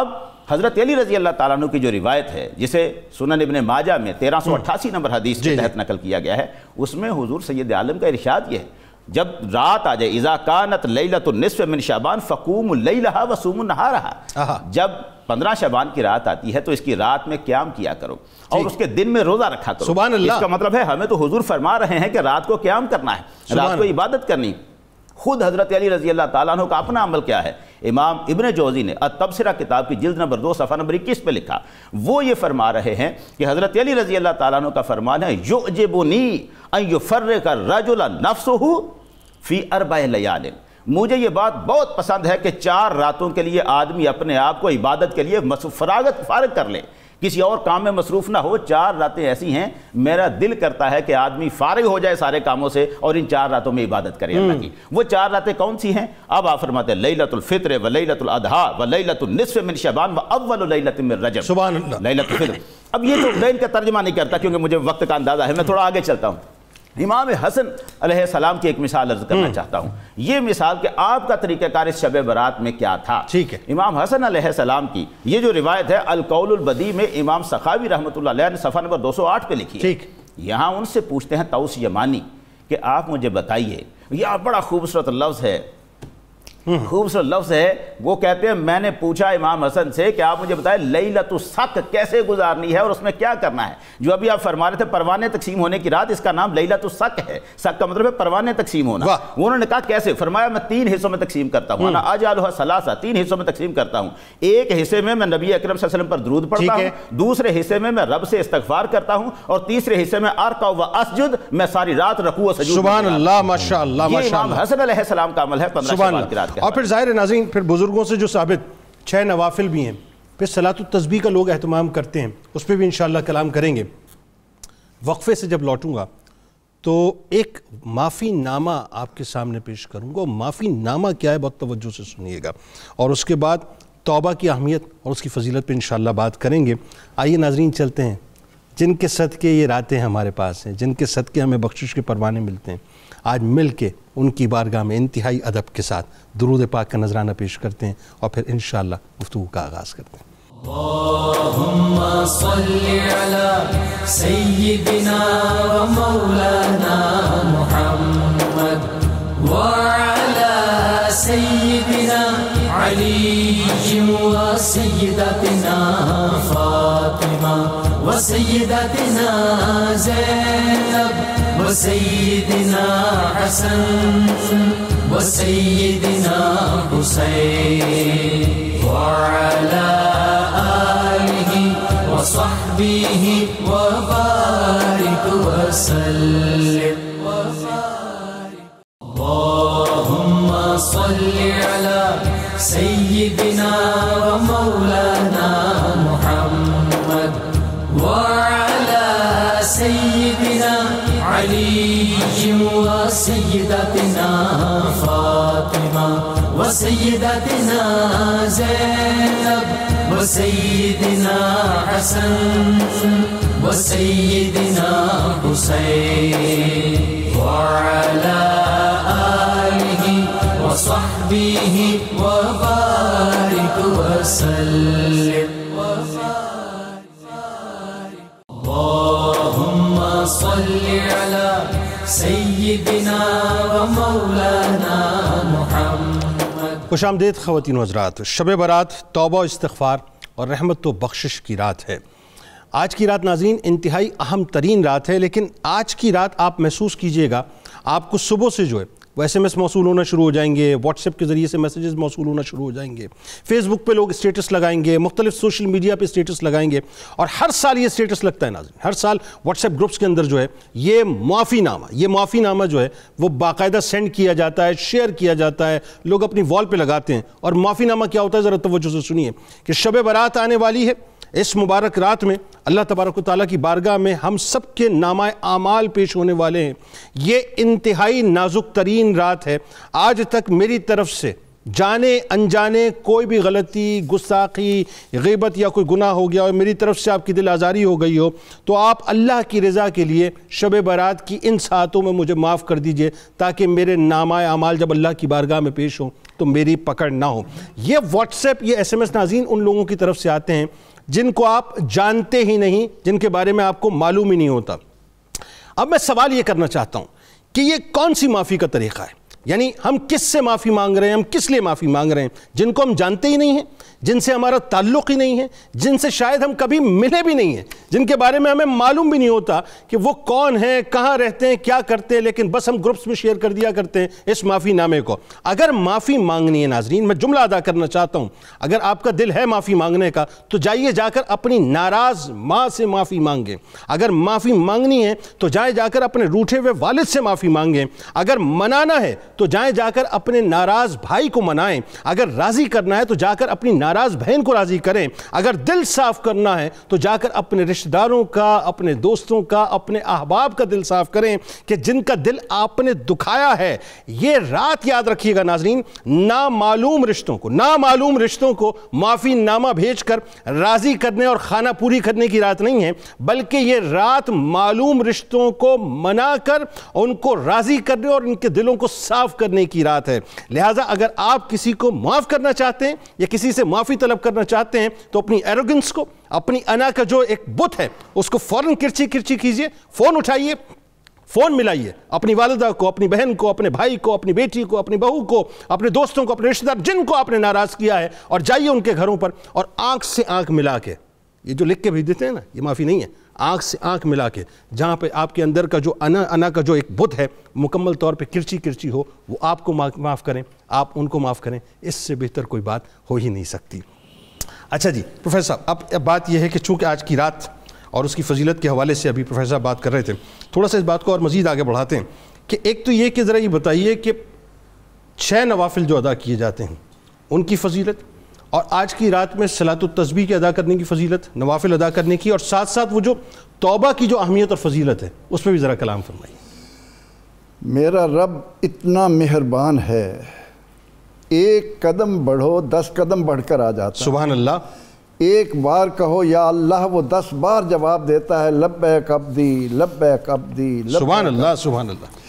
अब हज़रत अली रजी अल्लाह ताली की जो रिवायत है जिसे सुनन इबन माजा में तेरह सौ अट्ठासी नंबर हदीस के तहत नकल किया गया है उसमें हुजूर सैद आलम का इर्शाद यह है जब रात आ जाए इज़ा कानत लैला तो नसफ़ मिन शाबान फ़कूम लैला वसूम नहा रहा जब पंद्रह शबान की रात आती है तो इसकी रात में क्याम किया करो और उसके दिन में रोज़ा रखा करो इसका मतलब है हमें तो हुजूर फरमा रहे हैं कि रात को क्याम करना है रात को इबादत करनी खुद हज़रत अली रजी अल्लाह तु का अपना अमल क्या है इमाम इबन जौजी ने तबसरा किताब की जिल्द नंबर दो सफ़ा नंबर इक्कीस पर लिखा वो ये फरमा रहे हैं कि हज़रत अली रजी अल्लाह तु का फरमान है यो जबनी फर्र का रजुल नफ्स हो फ़ी अरबा लयाल मुझे ये बात बहुत पसंद है कि चार रातों के लिए आदमी अपने आप को इबादत के लिए फरागत फारग कर ले किसी और काम में मसरूफ़ ना हो चार रातें ऐसी हैं मेरा दिल करता है कि आदमी फारिग हो जाए सारे कामों से और इन चार रातों में इबादत करे अल्लाह की हम्म। वो चार रातें कौन सी हैं अब आफरमाते फरमाते हैं लईलतुल्फ़ितर व लईलतुल्हा व लईलतुलनसफ़ मिन शबान व अव्वल लईलत मिन रजब अब ये तो मैं [coughs] इनका तर्जमा नहीं करता क्योंकि मुझे वक्त का अंदाज़ा है मैं थोड़ा आगे चलता हूँ इमाम हसन सलाम की एक मिसाल अर्ज करना हम्म। चाहता हूँ ये मिसाल कि आपका तरीक़ाकार इस शब बरात में क्या था ठीक है इमाम हसन सलाम की ये जो रिवायत है अलकौलबदी में इमाम सखावी रहमत ने सफ़ा नंबर दो सौ आठ पर लिखी ठीक यहाँ उनसे पूछते हैं तौस यमानी कि आप मुझे बताइए यह बड़ा खूबसूरत लफ्ज़ है खूबसूरत लफ्ज है वो कहते हैं मैंने पूछा इमाम हसन से कि आप मुझे बताएं लई लतुसक कैसे गुजारनी है और उसमें क्या करना है जो अभी आप फरमा रहे थे परवाने तकसीम होने की रात इसका नाम लई लतुसक है सक का मतलब है परवाने तकसीम होना उन्होंने कहा कैसे फरमाया मैं तीन हिस्सों में तकसीम करता हूँ हम्म। आज सलासा तीन हिस्सों में तकसीम करता हूँ एक हिस्से में मैं नबी अक्रम वसलम पर दरूद पढ़ता हूँ दूसरे हिस्से में मैं रब से इस्तफार करता हूँ और तीसरे हिस्से में आरका व असजुद मैं सारी रात रखू सुबह हसन का अमल है पंद्रह की रात और फिर ज़ाहिर नाजीन फिर बुज़ुर्गों से जो साबित छः नवाफिल भी हैं फिर सलात तस्बी का लोग अहतमाम करते हैं उस पर भी इन कलाम करेंगे वक्फ़े से जब लौटूंगा तो एक माफ़ी नामा आपके सामने पेश करूंगा माफ़ी नामा क्या है बहुत तवज्जो से सुनिएगा और उसके बाद तौबा की अहमियत और उसकी फजीलत पर इन बात करेंगे आइए नाजरीन चलते हैं जिनके सद के ये रातें हमारे पास हैं जिनके सद के हमें बख्शिश के परवाने मिलते हैं आज मिल के उनकी बारगाह में इंतहाई अदब के साथ दरूद पाक का नजराना पेश करते हैं और फिर इन गुफ्तु का आगाज़ करते हैं اللهم صل على سيدنا ومولانا محمد وعلى سيدنا علي وسيدتنا فاطمة وسيدتنا زينب وسيدنا حسن وسيدنا حسين وعلى آله وصحبه وبارك وسلم وسيدتنا زينب وسيدنا حسن وسيدنا حسين وعلى آله وصحبه وبارك وسلم اللهم صل على سيدنا खुश आमदेद ख़वान हजरात शब बारात तोबा इस्तफ़ार और रहमत व तो बख्शिश की रात है आज की रात नाजीन इंतहाई अहम तरीन रात है लेकिन आज की रात आप महसूस कीजिएगा आपको सुबह से जो है वो एस एम एस मौसू होना शुरू हो जाएंगे व्हाट्सएप के ज़रिए से मैसेजेस मौसू होना शुरू हो जाएंगे फेसबुक पे लोग स्टेटस लगाएंगे मुख्तलिफ सोशल मीडिया पे स्टेटस लगाएंगे और हर साल ये स्टेटस लगता है नाजिन हर साल व्हाट्सएप ग्रुप्स के अंदर जो है ये माफ़ीनामा ये माफ़ीनामा जो है वो बाकायदा सेंड किया जाता है शेयर किया जाता है लोग अपनी वॉल पर लगाते हैं और माफ़ीनामा क्या होता है ज़रा तोज्जो से सुनिए कि शब बारात आने वाली है इस मुबारक रात में अल्लाह तबारक ताली की बारगाह में हम सब के नामा आमाल पेश होने वाले हैं ये इंतहाई नाजुक तरीन रात है आज तक मेरी तरफ से जाने अनजाने कोई भी गलती गुस्साखी गबत या कोई गुनाह हो गया और मेरी तरफ से आपकी दिल आज़ारी हो गई हो तो आप अल्लाह की रज़ा के लिए शब बारात की इन सातों में मुझे माफ़ कर दीजिए ताकि मेरे नामा अमाल जब अल्लाह की बारगाह में पेश हो तो मेरी पकड़ ना हो ये व्हाट्सएप ये एस एम एस नाजीन उन लोगों की तरफ से आते हैं जिनको आप जानते ही नहीं जिनके बारे में आपको मालूम ही नहीं होता अब मैं सवाल ये करना चाहता हूं कि ये कौन सी माफ़ी का तरीका है यानी हम किस से माफ़ी मांग रहे हैं हम किस लिए माफ़ी मांग रहे हैं जिनको हम जानते ही नहीं हैं जिनसे हमारा ताल्लुक ही नहीं है जिनसे शायद हम कभी मिले भी नहीं हैं जिनके बारे में हमें मालूम भी नहीं होता कि वो कौन है कहाँ रहते हैं क्या करते हैं लेकिन बस हम ग्रुप्स में शेयर कर दिया करते हैं इस माफ़ीनामे को अगर माफ़ी मांगनी है नाजरीन मैं जुमला अदा करना चाहता हूँ अगर आपका दिल है माफ़ी मांगने का तो जाइए जाकर अपनी नाराज़ माँ से माफ़ी मांगें अगर माफ़ी मांगनी है तो जाए जाकर अपने रूठे हुए वालद से माफ़ी मांगें अगर मनाना है तो जाएं जाकर अपने नाराज भाई को मनाएं अगर राज़ी करना है तो जाकर अपनी नाराज़ बहन को राज़ी करें अगर दिल साफ़ करना है तो जाकर अपने रिश्तेदारों का अपने दोस्तों का अपने अहबाब का दिल साफ़ करें कि जिनका दिल आपने दुखाया है ये रात याद रखिएगा नाजरीन नामालूम रिश्तों को नामालूम रिश्तों को माफ़ी नामा भेज कर राज़ी करने और खाना पूरी करने की रात नहीं है बल्कि ये रात मालूम रिश्तों को मना कर उनको राज़ी करने और इनके दिलों को साफ माफ़ करने की रात है लिहाजा अगर आप किसी को माफ़ करना चाहते हैं या किसी से माफ़ी तलब करना चाहते हैं तो अपनी एरोगेंस को अपनी अना का जो एक बुत है उसको फ़ौर किरची किरची कीजिए फ़ोन उठाइए फ़ोन मिलाइए अपनी वालदा को अपनी बहन को अपने भाई को अपनी बेटी को अपनी बहू को अपने दोस्तों को अपने रिश्तेदार जिनको आपने नाराज़ किया है और जाइए उनके घरों पर और आंख से आंख मिला के ये जो लिख के भेज देते हैं ना ये माफ़ी नहीं है आँख से आँख मिला के जहाँ पर आपके अंदर का जो अना अना का जो एक बुत है मुकम्मल तौर पर किरची किरची हो वो आपको माफ़ करें आप उनको माफ़ करें इससे बेहतर कोई बात हो ही नहीं सकती अच्छा जी प्रोफेसर साहब अब, अब बात यह है कि चूँकि आज की रात और उसकी फजीलत के हवाले से अभी प्रोफेसर साहब बात कर रहे थे थोड़ा सा इस बात को और मज़ीद आगे बढ़ाते हैं कि एक तो ये कि ज़रा ये बताइए कि छः नवाफिल जो अदा किए जाते हैं उनकी फजीलत और आज की रात में सलात तस्बी की अदा करने की फजीलत नवाफिल अदा करने की और साथ साथ वो जो तोबा की जो अहमियत और फजीलत है उस पर भी ज़रा कलाम फरमाइए मेरा रब इतना मेहरबान है एक कदम बढ़ो दस कदम बढ़कर आ जाता सुबह अल्लाह एक बार कहो या अल्लाह वो दस बार जवाब देता है लब्बैक अब्दी लब्बैक अब्दी सुबह अल्लाह सुबह अल्लाह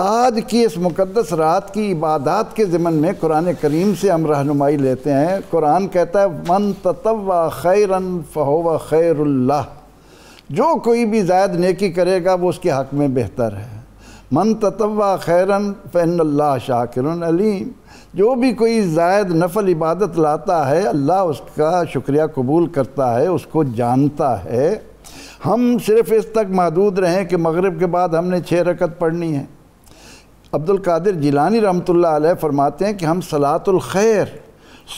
आज की इस मुकद्दस रात की इबादत के ज़मन में कुरान करीम से हम रहनुमाई लेते हैं कुरान कहता है मन ततवा खैरन फ़हो खैरुल्ला जो कोई भी जायद नेकी करेगा वो उसके हक़ में बेहतर है मन ततवा खैरन फ़ैनल्ला शाकिर अलीम जो भी कोई जायद नफल इबादत लाता है अल्लाह उसका शुक्रिया कबूल करता है उसको जानता है हम सिर्फ़ इस तक महदूद रहें कि मगरब के बाद हमने छः रकत पढ़नी है अब्दुल कादिर जिलानी रहमतुल्लाह अलैह फरमाते हैं कि हम सलातुल खैर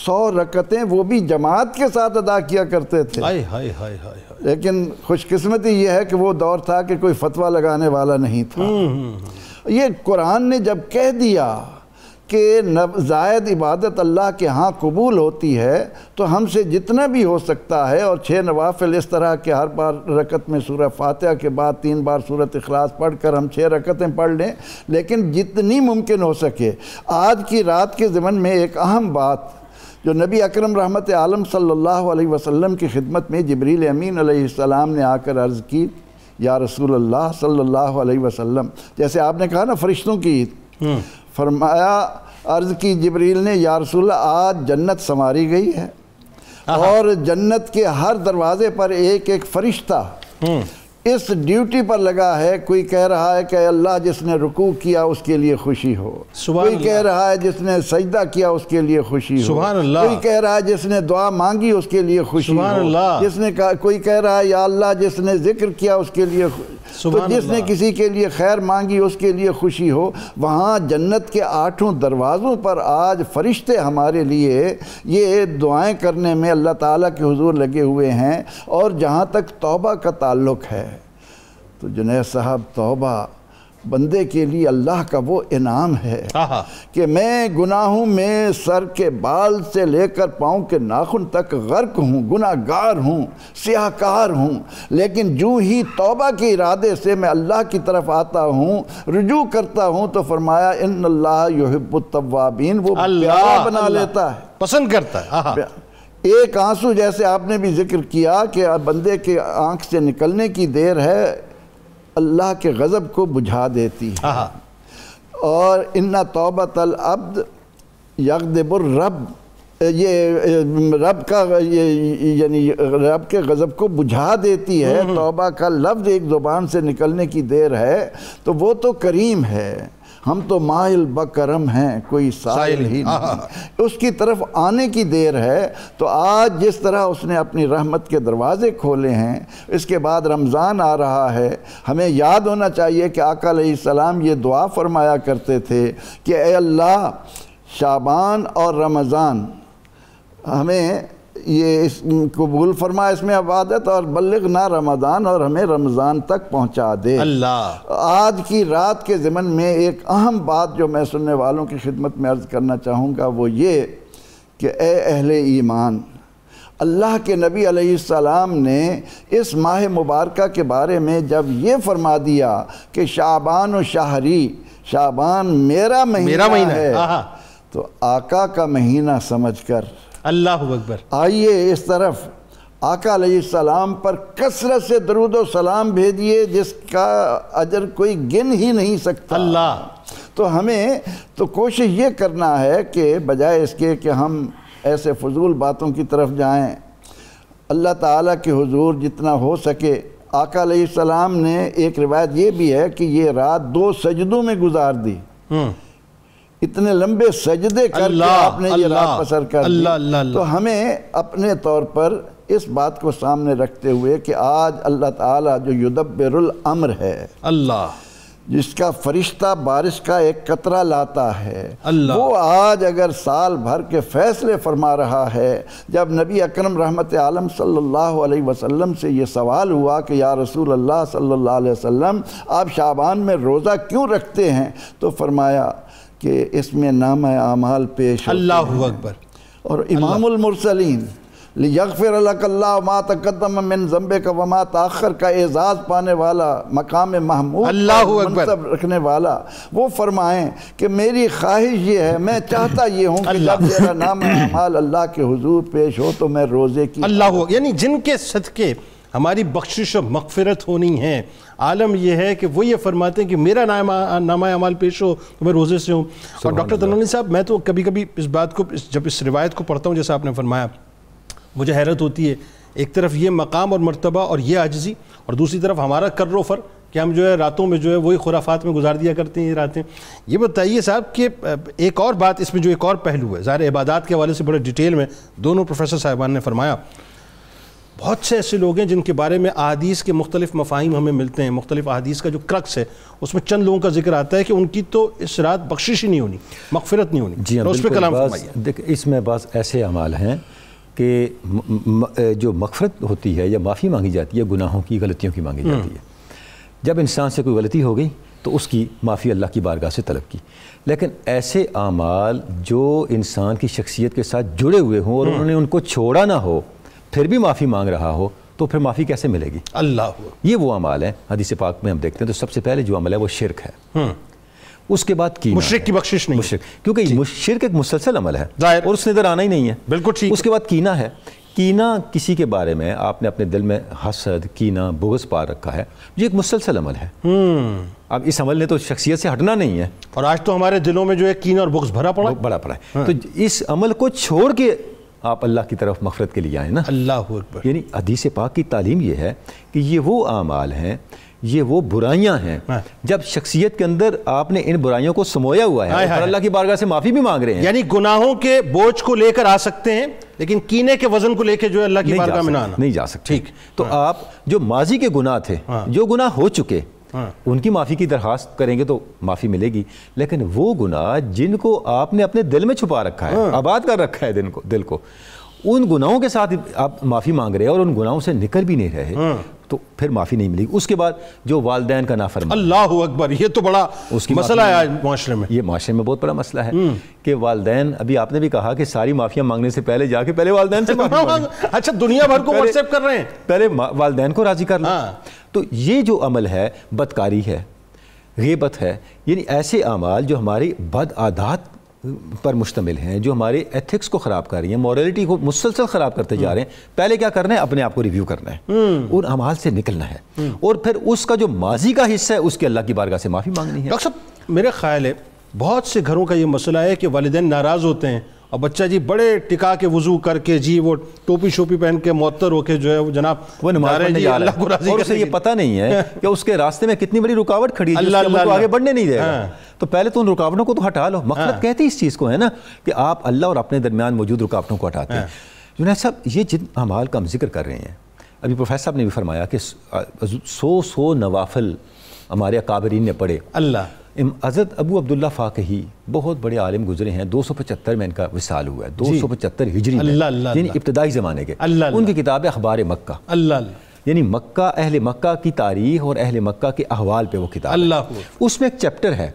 सौ रकतें वो भी जमात के साथ अदा किया करते थे हाय हाय हाय हाय लेकिन खुशकस्मती ये है कि वो दौर था कि कोई फतवा लगाने वाला नहीं था हम्म, हम्म, हम्म। ये कुरान ने जब कह दिया कि जायद इबादत अल्लाह के यहाँ कबूल होती है तो हमसे जितना भी हो सकता है और छः नवाफिल इस तरह के हर बार रकत में सूरह फातह के बाद तीन बार सूरत अखलास पढ़ कर हम छः रकतें पढ़ लें लेकिन जितनी मुमकिन हो सके आज की रात के ज़मन में एक अहम बात जो नबी अकरम रहमत आलम सल्लल्लाहु अलैहि वसल्लम की खिदमत में जबरील अमीन अलैहिस्सलाम ने आकर अर्ज़ की या रसूल अल्लाह सल्लल्लाहु अलैहि वसल्लम जैसे आपने कहा ना फरिश्तों की फरमाया अर्ज़ की जबरील ने यारसूल आज जन्नत संवारी गई है और जन्नत के हर दरवाज़े पर एक एक फरिश्ता हम्म। इस ड्यूटी पर लगा है कोई कह रहा है कि अल्लाह जिसने रुकू किया उसके लिए खुशी हो कोई कह रहा है जिसने सजदा किया उसके लिए खुशी हो कोई कह रहा है जिसने दुआ मांगी उसके लिए खुशी हो जिसने कोई कह रहा है या अल्लाह जिसने जिक्र किया उसके लिए तो जिसने किसी के लिए खैर मांगी उसके लिए खुशी हो वहाँ जन्नत के आठों दरवाज़ों पर आज फरिश्ते हमारे लिए ये दुआएं करने में अल्लाह ताला के हुजूर लगे हुए हैं और जहाँ तक तौबा का ताल्लुक़ है तो जुनेद साहब तोबा बंदे के लिए अल्लाह का वो इनाम है कि मैं गुनाहों में सर के बाल से लेकर पाँव के नाखून तक गर्क हूँ गुनागार हूँ सियाकार हूँ लेकिन जो ही तोबा के इरादे से मैं अल्लाह की तरफ आता हूँ रुजू करता हूँ तो फरमाया इन अल्लाह युहबुलतवाबीन वो अल्लाह बना लेता है पसंद करता है एक आंसू जैसे आपने भी जिक्र किया कि बंदे के आंख से निकलने की देर है अल्लाह के गज़ब को बुझा देती है और इन्ना तोबा तल अब्द यकदबुर रब ये रब का ये यानी रब के गज़ब को बुझा देती है हम्म। तोबा का लफ्ज़ एक ज़ुबान से निकलने की देर है तो वो तो करीम है हम तो माइल बकरम हैं कोई साहिल ही नहीं उसकी तरफ आने की देर है तो आज जिस तरह उसने अपनी रहमत के दरवाज़े खोले हैं इसके बाद रमज़ान आ रहा है हमें याद होना चाहिए कि आका सलाम ये दुआ फरमाया करते थे कि अल्लाह शाबान और रमज़ान हमें ये इस कबूल फरमा इसमें अबादत और बल्लग ना रमज़ान और हमें रमज़ान तक पहुँचा दे अल्लाह आज की रात के ज़मन में एक अहम बात जो मैं सुनने वालों की खिदमत में अर्ज़ करना चाहूँगा वो ये कि ए अहल ईमान अल्लाह के नबी सलाम ने इस माह मुबारक के बारे में जब ये फरमा दिया कि शाबान व शाहरी शाबान मेरा महीना मेरा महीना है, है। तो आका का महीना समझकर अल्लाह अकबर आइए इस तरफ आकाम सलाम पर कसरत से दरुद सलाम भेजिए जिसका अजर कोई गिन ही नहीं सकता अल्लाह तो हमें तो कोशिश ये करना है कि बजाय इसके कि हम ऐसे फजूल बातों की तरफ जाएं अल्लाह ताला के हुजूर जितना हो सके आका सलाम ने एक रिवायत ये भी है कि ये रात दो सजदों में गुजार दी हम्म। इतने लंबे सजदे कर आपने ये रात बसर कर तो हमें अपने तौर पर इस बात को सामने रखते हुए कि आज अल्लाह ताला जो युदब्बरुल अम्र है अल्लाह जिसका फरिश्ता बारिश का एक कतरा लाता है वो आज अगर साल भर के फैसले फरमा रहा है जब नबी अकरम रहमत आलम सल्लल्लाहु अलैहि वसल्लम से ये सवाल हुआ कि या रसूल अल्लाह सल्लल्लाहु अलैहि वसल्लम आप शाबान में रोज़ा क्यों रखते हैं तो फरमाया कि इसमें नाम आमाल पेश अल्लाह अकबर और इमामसलिन यकफ़िरकल्लातकदमिन जम्बे का मात आखर का एज़ाज़ पाने वाला मकाम महमूद अल्लाह रखने वाला वो फरमाएँ कि मेरी ख्वाहिश ये है मैं चाहता ये हूँ नाम अल्लाह के हजूर पेश हो तो मैं रोज़े की अल्लाह यानी जिनके सदक़े हमारी बख्शिश और मगफरत होनी है आलम यह है कि वो ये फरमाते हैं कि मेरा नामा नामा अमाल पेश हो तो मैं रोज़े से हूँ और डॉक्टर तनोनी साहब मैं तो कभी कभी इस बात को जब इस रिवायत को पढ़ता हूँ जैसा आपने फरमाया मुझे हैरत होती है एक तरफ ये मकाम और मरतबा और ये आजजी और दूसरी तरफ हमारा कर्र फर कि हम जो है रातों में जो है वही खुराफात में गुजार दिया करते हैं ये रातें ये बताइए साहब कि एक और बात इसमें जो एक और पहलू है ज़ाहिर इबादत के हवाले से बड़े डिटेल में दोनों प्रोफेसर साहिबान ने फरमाया बहुत से ऐसे लोग हैं जिनके बारे में अदीस के मुख्तलिफ मफाहिम हमें मिलते हैं मुख्तलिफ अदीस का जो क्रक्स है उसमें चंद लोगों का जिक्र आता है कि उनकी तो इस रात बख्शिश ही नहीं होनी मगफरत नहीं होनी जी तो उस पर कलाम देख इसमें बस ऐसे अमाल हैं कि जो मगफरत होती है या माफ़ी मांगी जाती है गुनाहों की गलतियों की मांगी जाती हम्म। है जब इंसान से कोई गलती हो गई तो उसकी माफ़ी अल्लाह की बारगाह से तलब की लेकिन ऐसे अमाल जो इंसान की शख्सियत के साथ जुड़े हुए हों और हम्म। उन्होंने उनको छोड़ा ना हो फिर भी माफ़ी मांग रहा हो तो फिर माफ़ी कैसे मिलेगी अल्लाह ये वो अमाल है हदीस पाक में हम देखते हैं तो सबसे पहले जो अमल है वो शिरक है हम्म। उसके बाद की मुशरक की बख्शिश नहीं मुशरक क्योंकि शिरक एक मुसलसल अमल है और उसने इधर आना ही नहीं है बिल्कुल ठीक उसके बाद कीना है कीना किसी के बारे में आपने अपने दिल में हसद कीना बुगस पा रखा है ये एक मुसलसल अमल है हम्म। अब इस अमल ने तो शख्सियत से हटना नहीं है और आज तो हमारे दिलों में जो है कीना और बुगस भरा पड़ा बड़ा पड़ा है हाँ। तो इस अमल को छोड़ के आप अल्लाह की तरफ मफरत के लिए आए ना अल्लाह यानी अदीस पाक की तालीम यह है कि ये वो आमाल हैं ये वो बुराइयां हैं हाँ। जब शख्सियत के अंदर आपने इन बुराइयों को समोया हुआ है हाँ और हाँ अल्लाह की बारगाह से माफ़ी भी मांग रहे हैं यानी गुनाहों के बोझ को लेकर आ सकते हैं लेकिन कीने के वजन को लेकर जो है अल्लाह की बारगाह में नहीं जा सकते ठीक तो हाँ। आप जो माजी के गुनाह थे हाँ। जो गुनाह हो चुके हाँ। उनकी माफ़ी की दरख्वास्त करेंगे तो माफ़ी मिलेगी लेकिन वो गुनाह जिनको आपने अपने दिल में छुपा रखा है हाँ। आबाद कर रखा है दिल को दिल को उन गुनाहों के साथ आप माफ़ी मांग रहे हैं और उन गुनाहों से निकल भी नहीं रहे हाँ। तो फिर माफ़ी नहीं मिलेगी उसके बाद जो वालदेन का नाफरमान अल्लाह अकबर ये तो बड़ा उसकी मसला है माशरे में ये माशरे में बहुत बड़ा मसला है हम्म। कि वालदेन अभी आपने भी कहा कि सारी माफिया मांगने से पहले जाके पहले वालदेन से [laughs] अच्छा दुनिया भर को व्हाट्सएप कर रहे हैं पहले वालदेन को राज़ी कर हाँ। तो ये जो अमल है बदकारी है गेबत है यानी ऐसे अमाल जो हमारी बद आदात पर मुश्तमिल हैं जो हमारे एथिक्स को ख़राब कर रही हैं मॉरलिटी को मुसलसल ख़राब करते जा रहे हैं पहले क्या करना है अपने आप को रिव्यू करना है हम्म। और अमाल से निकलना है हम्म। और फिर उसका जो माजी का हिस्सा है उसके अल्लाह की बारगाह से माफ़ी मांगनी है डॉक्टर साहब मेरा ख्याल है बहुत से घरों का ये मसला है कि वालदे नाराज़ होते हैं और बच्चा जी बड़े टिका के वजू करके जी वो टोपी शोपी पहन के मुअत्तर होके जो है वो जनाब वो नमाज और उसे ये पता नहीं है [laughs] कि उसके रास्ते में कितनी बड़ी रुकावट खड़ी है तो अल्लाह आगे बढ़ने नहीं देगा हाँ। तो पहले तो उन रुकावटों को तो हटा लो हाँ। मकसद कहते इस चीज़ को है ना कि आप अल्लाह और अपने दरमियान मौजूद रुकावटों को हटाते हैं जुनेद हाँ। साहब ये जिन हमाल का हम जिक्र कर रहे हैं अभी प्रोफेसर साहब ने भी फरमाया कि सो सो नवाफल हमारे अकाबरीन ने पढ़े अल्लाह अज़त अबू अब्दुल्ला फ़ाक ही बहुत बड़े आलिम गुजरे हैं दो सौ पचहत्तर में इनका विसाल हुआ है दो सौ पचहत्तर हिजरी यानी इब्तदाई ज़माने के उनकी किताब है अखबार मक्का यानी मक्का अहल मक्का की तारीख और अहल मक्का के अहवाल पे वो किताब अल्लाह उसमें एक चैप्टर है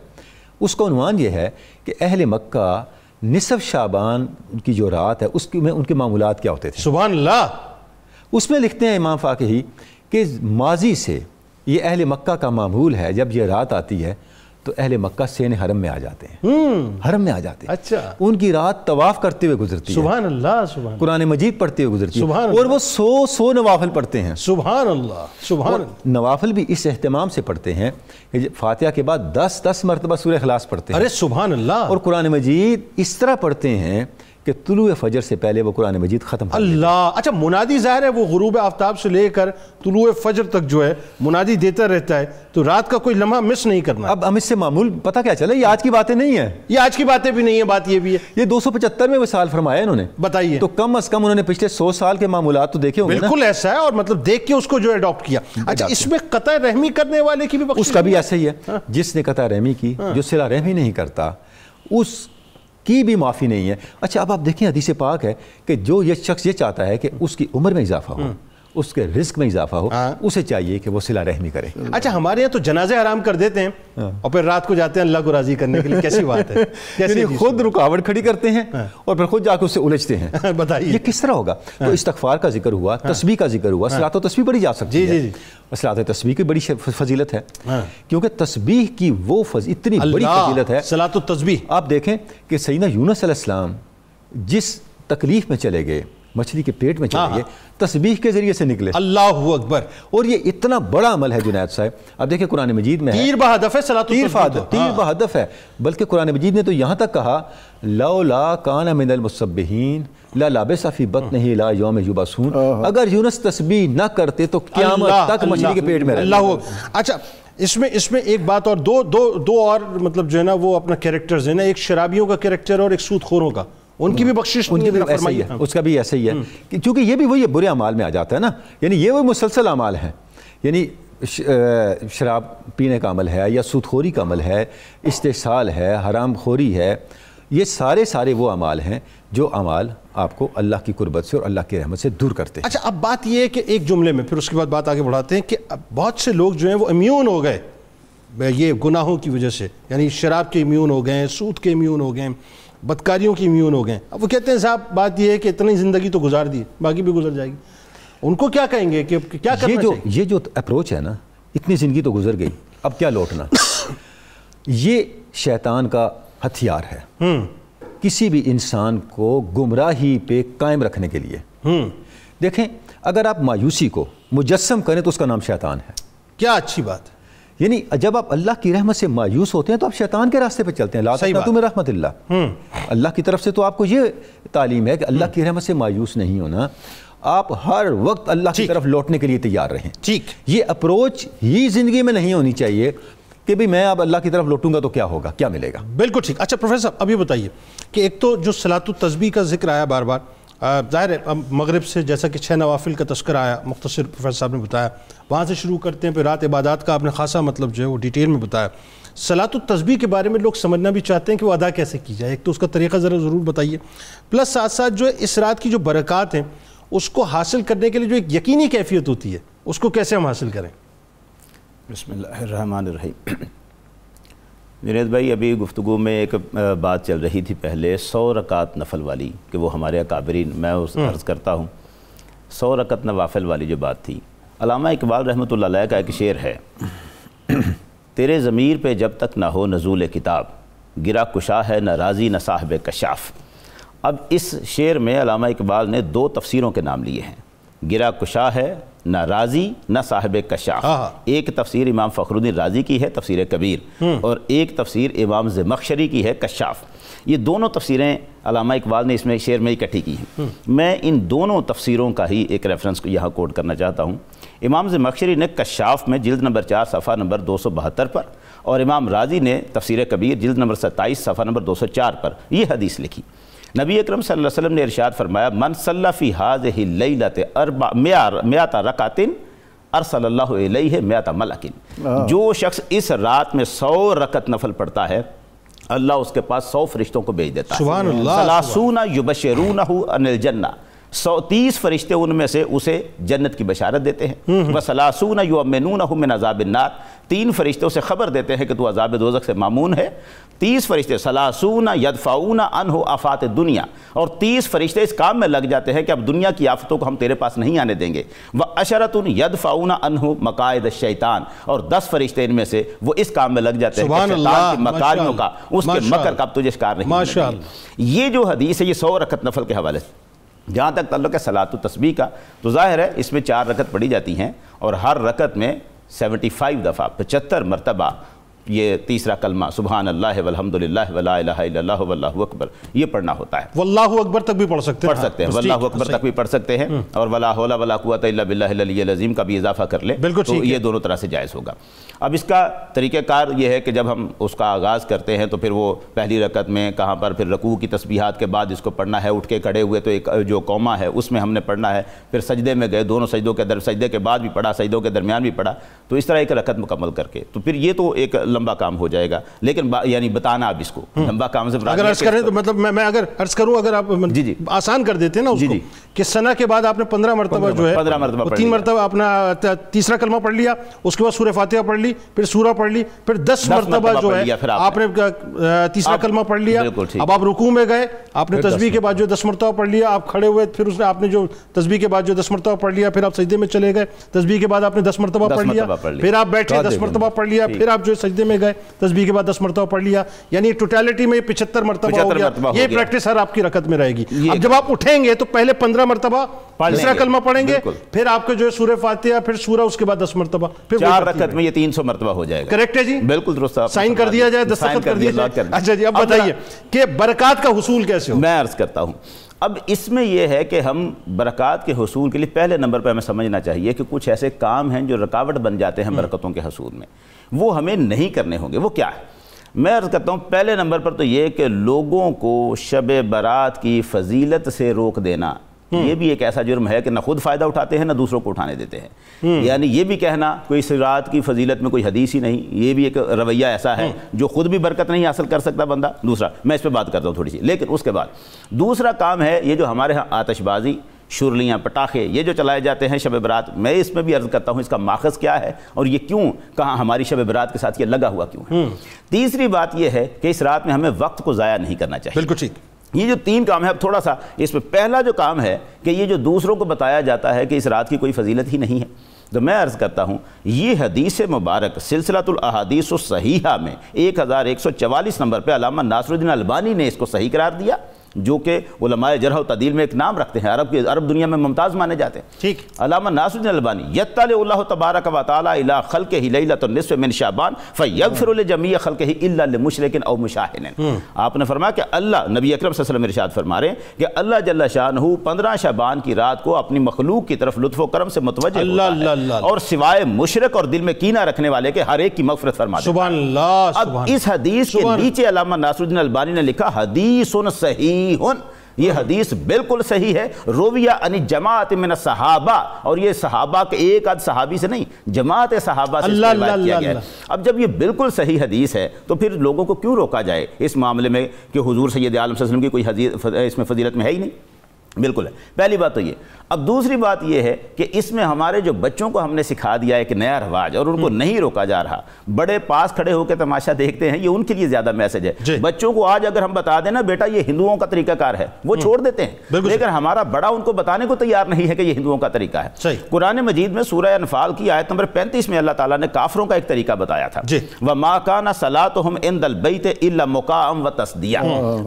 उसका अनुमान ये है कि अहल मक्का नसफ शाबान की जो रात है उसकी में उनके मामूलत क्या होते थे सुबह अल्लाह उसमें लिखते हैं इमाम फ़ाकही कि माजी से ये अहल मक्का का मामूल है जब ये रात आती है तो अहले मक्का सेने हरम में आ जाते हैं हम्म। हरम में आ जाते हैं अच्छा उनकी रात तवाफ करते हुए गुजरती सुबह कुरान मजीद पढ़ते हुए गुजरती है और वो सो सो नवाफल पढ़ते हैं सुबह अल्लाह सुबह नवाफल भी इस अहतमाम से पढ़ते हैं कि फातिहा के बाद दस दस मरतबा सूर्य खलास पढ़ते हैं अरे सुबह अल्लाह और कुरान मजीद इस तरह पढ़ते हैं कि तुलु फजर से पहले वो कुरान मजीद ख़त्म अल्लाह अच्छा मुनादी ज़ाहिर है वो गुरूब आफ्ताब से लेकर तुलु फजर तक जो है मुनादी देता रहता है तो रात का कोई लम्हा मिस नहीं करना अब हम इससे मामूल पता क्या चला ये आज की बातें नहीं है ये आज की बातें भी नहीं है बात ये भी है ये दो सौ पचहत्तर में साल फरमाया इन्होंने बताइए तो कम अज़ कम उन्होंने पिछले सौ साल के मामूल तो देखे बिल्कुल ऐसा है और मतलब देख के उसको जो अडोप्ट किया हम्म, अच्छा इसमें कत रहमी करने वाले की भी उसका भी ऐसा ही है हाँ। जिसने कतः रहमी की हाँ। जो सिला रहमी नहीं करता उस की भी माफ़ी नहीं है अच्छा अब आप देखें हदीस पाक है कि जो ये शख्स ये चाहता है कि उसकी उम्र में इजाफा हो उसके रिस्क में इजाफा हो हाँ। उसे चाहिए कि वो सिला रहमी करे अच्छा हमारे यहाँ तो जनाजे आराम कर देते हैं हाँ। और फिर रात को जाते हैं अल्लाह को राजी करने के लिए [laughs] कैसी बात है कैसे खुद रुकावट खड़ी करते हैं हाँ। और फिर खुद जाकर उससे उलझते हैं [laughs] बताइए ये किस तरह होगा तो इस्तफार का जिक्र हुआ तस्वीर का जिक्र हुआ सलात तस्वीर बड़ी जा सकती है जी जी असलात तस्बीह की बड़ी फजीलत है क्योंकि तस्बीह की वो फज इतनी बड़ी फजीलत है सलात तस्वीर आप देखें कि सईना यूनस जिस तकलीफ़ में चले गए मछली के पेट में चली हाँ, हाँ। तस्बीह के जरिए से निकले अल्लाह अकबर और ये इतना बड़ा अमल है जुनैद साहब अब देखिए कुरान मजीद में तीर बहादफ है तीर फाद तो। तीर हाँ। बहादफ है बल्कि कुरान मजीद ने तो यहाँ तक कहा ला कान मिनल मिनलमसबीन ला सफी बत नहीं ला योम युबासून अगर यूनस तस्बी ना करते तो क्या तक मछली के पेट में अल्लाह अच्छा इसमें इसमें एक बात और दो दो दो और मतलब जो है ना वो अपना कैरेक्टर्स है ना एक शराबियों का कैरेक्टर और एक सूदखोरों का उनकी भी बख्शिश उनकी भी ऐसा ही है उसका भी ऐसा ही है हम्म। क्योंकि ये भी वही बुरे अमाल में आ जाता है ना यानी ये वो मुसलसल अमाल हैं यानी शराब पीने का अमल है या सूतखोरी का अमल है इस्तेसाल है हराम खोरी है ये सारे सारे वो अमाल हैं जो अमाल आपको अल्लाह की कुर्बत से और अल्लाह की रहमत से दूर करते हैं अच्छा अब बात यह है कि एक जुमले में फिर उसके बाद बात आगे बढ़ाते हैं कि बहुत से लोग जो हैं वो इम्यून हो गए ये गुनाहों की वजह से यानी शराब के इम्यून हो गए सूद के इम्यून हो गए बदकारियों की इम्यून हो गए अब वो कहते हैं साहब बात यह है कि इतनी ज़िंदगी तो गुजार दी बाकी भी गुजर जाएगी उनको क्या कहेंगे कि क्या करना ये जो चाहिए? ये जो अप्रोच है ना इतनी ज़िंदगी तो गुजर गई अब क्या लौटना [coughs] ये शैतान का हथियार है हम्म। किसी भी इंसान को गुमराही पे कायम रखने के लिए हम्म। देखें अगर आप मायूसी को मुजस्म करें तो उसका नाम शैतान है क्या अच्छी बात है यानी जब आप अल्लाह की रहमत से मायूस होते हैं तो आप शैतान के रास्ते पर चलते हैं रहमत हम्म। अल्लाह की तरफ से तो आपको ये तालीम है कि अल्लाह की रहमत से मायूस नहीं होना आप हर वक्त अल्लाह की तरफ लौटने के लिए तैयार रहें ठीक ये अप्रोच ही ज़िंदगी में नहीं होनी चाहिए कि भाई मैं अब अल्लाह की तरफ लौटूंगा तो क्या होगा क्या मिलेगा बिल्कुल ठीक अच्छा प्रोफेसर अभी बताइए कि एक तो जो सलात तस्बी का जिक्र आया बार बार ज़ाहिर है मगरब से जैसा कि छः नवाफिल का तस्कर आया मुख्तर प्रोफेसर साहब ने बताया वहाँ से शुरू करते हैं फिर रात इबादत का आपने खासा मतलब जो है वो डिटेल में बताया सलात तस्बी के बारे में लोग समझना भी चाहते हैं कि वो अदा कैसे की जाए एक तो उसका तरीका ज़रा ज़रूर बताइए प्लस साथ साथ जो है इस रात की जो बरक़ात हैं उसको हासिल करने के लिए जो एक यकीनी कैफियत होती है उसको कैसे हम हासिल करें बसमिल जुनेद भाई अभी गुफ्तु में एक बात चल रही थी पहले सौ रकात नफल वाली कि वो हमारे अकाबरीन मैं उस हम्म। अर्ज़ करता हूँ सौ रकत नवाफिल वाली जो बात थी अलामा इकबाल रहमत ला का एक शेर है [clears throat] तेरे ज़मीर पे जब तक ना हो नजूल किताब गिरा कुशा है न राजी न साहब कशाफ अब इस शेर में अलामा इकबाल ने दो तफसीरों के नाम लिए हैं गिरा कुशा है ना राजी ना साहिब कशाफ हाँ, हाँ। एक तफसीर इमाम फ़खरुद्दीन राजी की है तफसीर कबीर हम्म। और एक तफसीर इमाम जमखशरी की है कशाफ ये दोनों तफसीरें अलामा इकबाल ने इसमें शेर में इकट्ठी की हैं हम्म। मैं इन दोनों तफसीरों का ही एक रेफरेंस को यहाँ कोट करना चाहता हूँ इमाम जमखशरी ने कशाफ में जल्द नंबर चार सफ़ा नंबर दो सौ बहत्तर पर और इमाम राजी ने तफसीर कबीर जल्द नंबर सत्ताईस सफ़ा नंबर दो सौ चार पर यह हदीस लिखी नबी अक्रम सल्लल्लाहु ने इरशाद फरमाया मन सल्लाफ़ी हाज ही लत अरबा म्या रकातिन अर सल्लाई है म्याता मलकिन जो शख्स इस रात में सौ रकत नफल पढ़ता है अल्लाह उसके पास सौ फरिश्तों को भेज देता है सलासूना युबशरूना अनिल जन्ना सौ तीस फरिश्ते उनमें से उसे जन्नत की बशारत देते हैं वसलासून युमिन हमिन नार तीन फरिश्ते उसे खबर देते हैं कि तू अजाब दोजक से मामून है तीस फरिश्ते सलासून यदफ़ाऊन हो आफात दुनिया और तीस फरिश्ते इस काम में लग जाते हैं कि अब दुनिया की आफतों को हम तेरे पास नहीं आने देंगे वह अशरत अशरतन यदफ़ाऊन हो मकायद शैतान और दस फरिश्ते इनमें से वो इस काम में लग जाते हैं मकारियों का उसके मकर का तुझे कार नहीं ये जो हदीस है ये सौ रखत नफल के हवाले से जहाँ तक तल्लक है सलात तस्बी का तो ज़ाहिर है इसमें चार रकत पड़ी जाती हैं और हर रकत में 75 दफ़ा पचहत्तर मरतबा ये तीसरा कलमा सुबहान अल्लाह वला अकबर ये पढ़ना होता है वल्लाह अकबर तक भी पढ़ सकते हैं पढ़ सकते हैं तो वल्लाह अकबर तक भी पढ़ सकते हैं हम्म। और वला होला वला का भी इजाफा कर ले बिल्कुल तो ये दोनों तरह से जायज़ होगा अब इसका तरीक़ेकार ये है कि जब हम उसका आगाज़ करते हैं तो फिर वो पहली रकत में कहाँ पर फिर रकू की तस्बीहात के बाद इसको पढ़ना है उठ के खड़े हुए तो एक जो कौमा है उसमें हमने पढ़ना है फिर सजदे में गए दोनों सजदों के दर सजदे के बाद भी पढ़ा सजदों के दरमियान भी पढ़ा तो इस तरह एक रकत मुकम्मल करके तो फिर ये तो एक लंबा काम हो जाएगा लेकिन यानी बताना आप इसको हम्म। लंबा काम से अगर अर्ज करें तो मतलब मैं, मैं अगर अर्ज करूं अगर आप जी जी आसान कर देते हैं ना उसको जी जी कि सना के बाद आपने पंद्रह मरतबा जो है पंद्रह मरतबा तीन मरतबा अपना तीसरा कलमा पढ़ लिया उसके बाद सूर्य फातिहा पढ़ ली फिर सूरा पढ़ ली फिर दस मरतबा जो है आपने तीसरा कलमा पढ़ लिया अब आप रुकू में गए आपने तस्वीर के बाद जो दस मरतबा पढ़ लिया आप खड़े हुए फिर उसने आपने जो तस्वीर के बाद जो दस मरतबा पढ़ लिया फिर आप सजदे में चले गए तस्वीर के बाद आपने दस मरतबा पढ़ लिया फिर आप बैठे तो दस मरतबा पढ़ लिया फिर आप जो सजदे सजदे में गए तस्बी के बाद दस मरतबा पढ़ लिया यानी टोटलिटी में पिछहत्तर मरतबा ये प्रैक्टिस हर आपकी रकत में रहेगी अब जब आप उठेंगे तो पहले पंद्रह मरतबा तीसरा कलमा पढ़ेंगे फिर आपके जो है सूर्य फातिया फिर सूर्य उसके बाद दस मरतबा फिर चार रकत में ये तीन सौ मरतबा हो जाएगा करेक्ट है जी बिल्कुल दुरुस्त साइन कर दिया जाए दस्तखत कर दिया जाए अच्छा जी अब बताइए कि बरकत का हसूल कैसे मैं अर्ज करता हूँ अब इसमें यह है कि हम बरक़ात के हसूल के लिए पहले नंबर पर हमें समझना चाहिए कि कुछ ऐसे काम हैं जो रुकावट बन जाते हैं हम्म। बरकतों के हसूल में वो हमें नहीं करने होंगे वो क्या है मैं अर्ज़ करता हूँ पहले नंबर पर तो ये कि लोगों को शब बारात की फजीलत से रोक देना हम्म। ये भी एक ऐसा जुर्म है कि ना खुद फ़ायदा उठाते हैं ना दूसरों को उठाने देते हैं हम्म। यानी ये भी कहना कोई सिरात की फजीलत में कोई हदीस ही नहीं ये भी एक रवैया ऐसा है हम्म। जो खुद भी बरकत नहीं हासिल कर सकता बंदा दूसरा मैं इस पर बात करता हूँ थोड़ी सी लेकिन उसके बाद दूसरा काम है ये जो हमारे यहाँ आतशबाजी शुरलियाँ पटाखे ये जो चलाए जाते हैं शब बरात मैं इसमें भी अर्ज़ करता हूँ इसका माखज क्या है और ये क्यों कहाँ हमारी शब बरात के साथ ये लगा हुआ क्यों है तीसरी बात यह है कि इस रात में हमें वक्त को ज़ाया नहीं करना चाहिए बिल्कुल ठीक ये जो तीन काम है अब थोड़ा सा इसमें पहला जो काम है कि ये जो दूसरों को बताया जाता है कि इस रात की कोई फजीलत ही नहीं है तो मैं अर्ज़ करता हूँ ये हदीस मुबारक सिलसिलातुलहादीस सहीहा में एक हज़ार एक सौ चवालीस नंबर पर अलामा नासरुद्दीन अलबानी ने इसको सही करार दिया जो कि उलमाए जरह तदील में एक नाम रखते हैं अरब के अरब दुनिया में मुमताज़ माने जाते हैं ठीक अलामा नासुद्दीन अलबानी यत्तल्ला तबारक व ताला खल के ही हिलतनसफ़ मिन शाबान फ़ैब फिर जमी खल के ही मुशरकिन और मुशाहन हम्म। आपने फरमाया कि अल्लाह नबी अकरम वसलम इरशाद फरमा रहे हैं कि अल्लाह जल्ला शाहू पंद्रह शाबान की रात को अपनी मखलूक की तरफ लुत्फ़ करम से मुतवजह और सिवाय मुशरक और दिल में कीना रखने वाले के हर एक की मफरत फरमा अब इस हदीस के नीचे अलामा नासुद्दीन अलबानी ने लिखा हदीस सही सहीहुन ये हदीस बिल्कुल सही है रोविया अन जमात मिन सहाबा और ये सहाबा के एक आध सहाबी से नहीं जमात सहाबा से अल्ला, अल्ला, किया गया है अब जब ये बिल्कुल सही हदीस है तो फिर लोगों को क्यों रोका जाए इस मामले में कि हुजूर सैद आलम वसल्लम की कोई हदीस इसमें फजीलत में है ही नहीं बिल्कुल है पहली बात तो ये अब दूसरी बात यह है कि इसमें हमारे जो बच्चों को हमने सिखा दिया एक नया रवाज और उनको हम्म। नहीं रोका जा रहा बड़े पास खड़े होकर तमाशा देखते हैं ये उनके लिए ज्यादा मैसेज है बच्चों को आज अगर हम बता देना बेटा ये हिंदुओं का तरीकाकार है वो हम्म। छोड़ देते हैं लेकिन हमारा बड़ा उनको बताने को तैयार नहीं है कि यह हिंदुओं का तरीका है कुरान मजीद में सूर्य अनफाल की आयत नंबर पैंतीस में अल्लाह तला ने काफरों का एक तरीका बताया था व माकाना सलाह तो हम इन दल बैत मुकाम व तस्दिया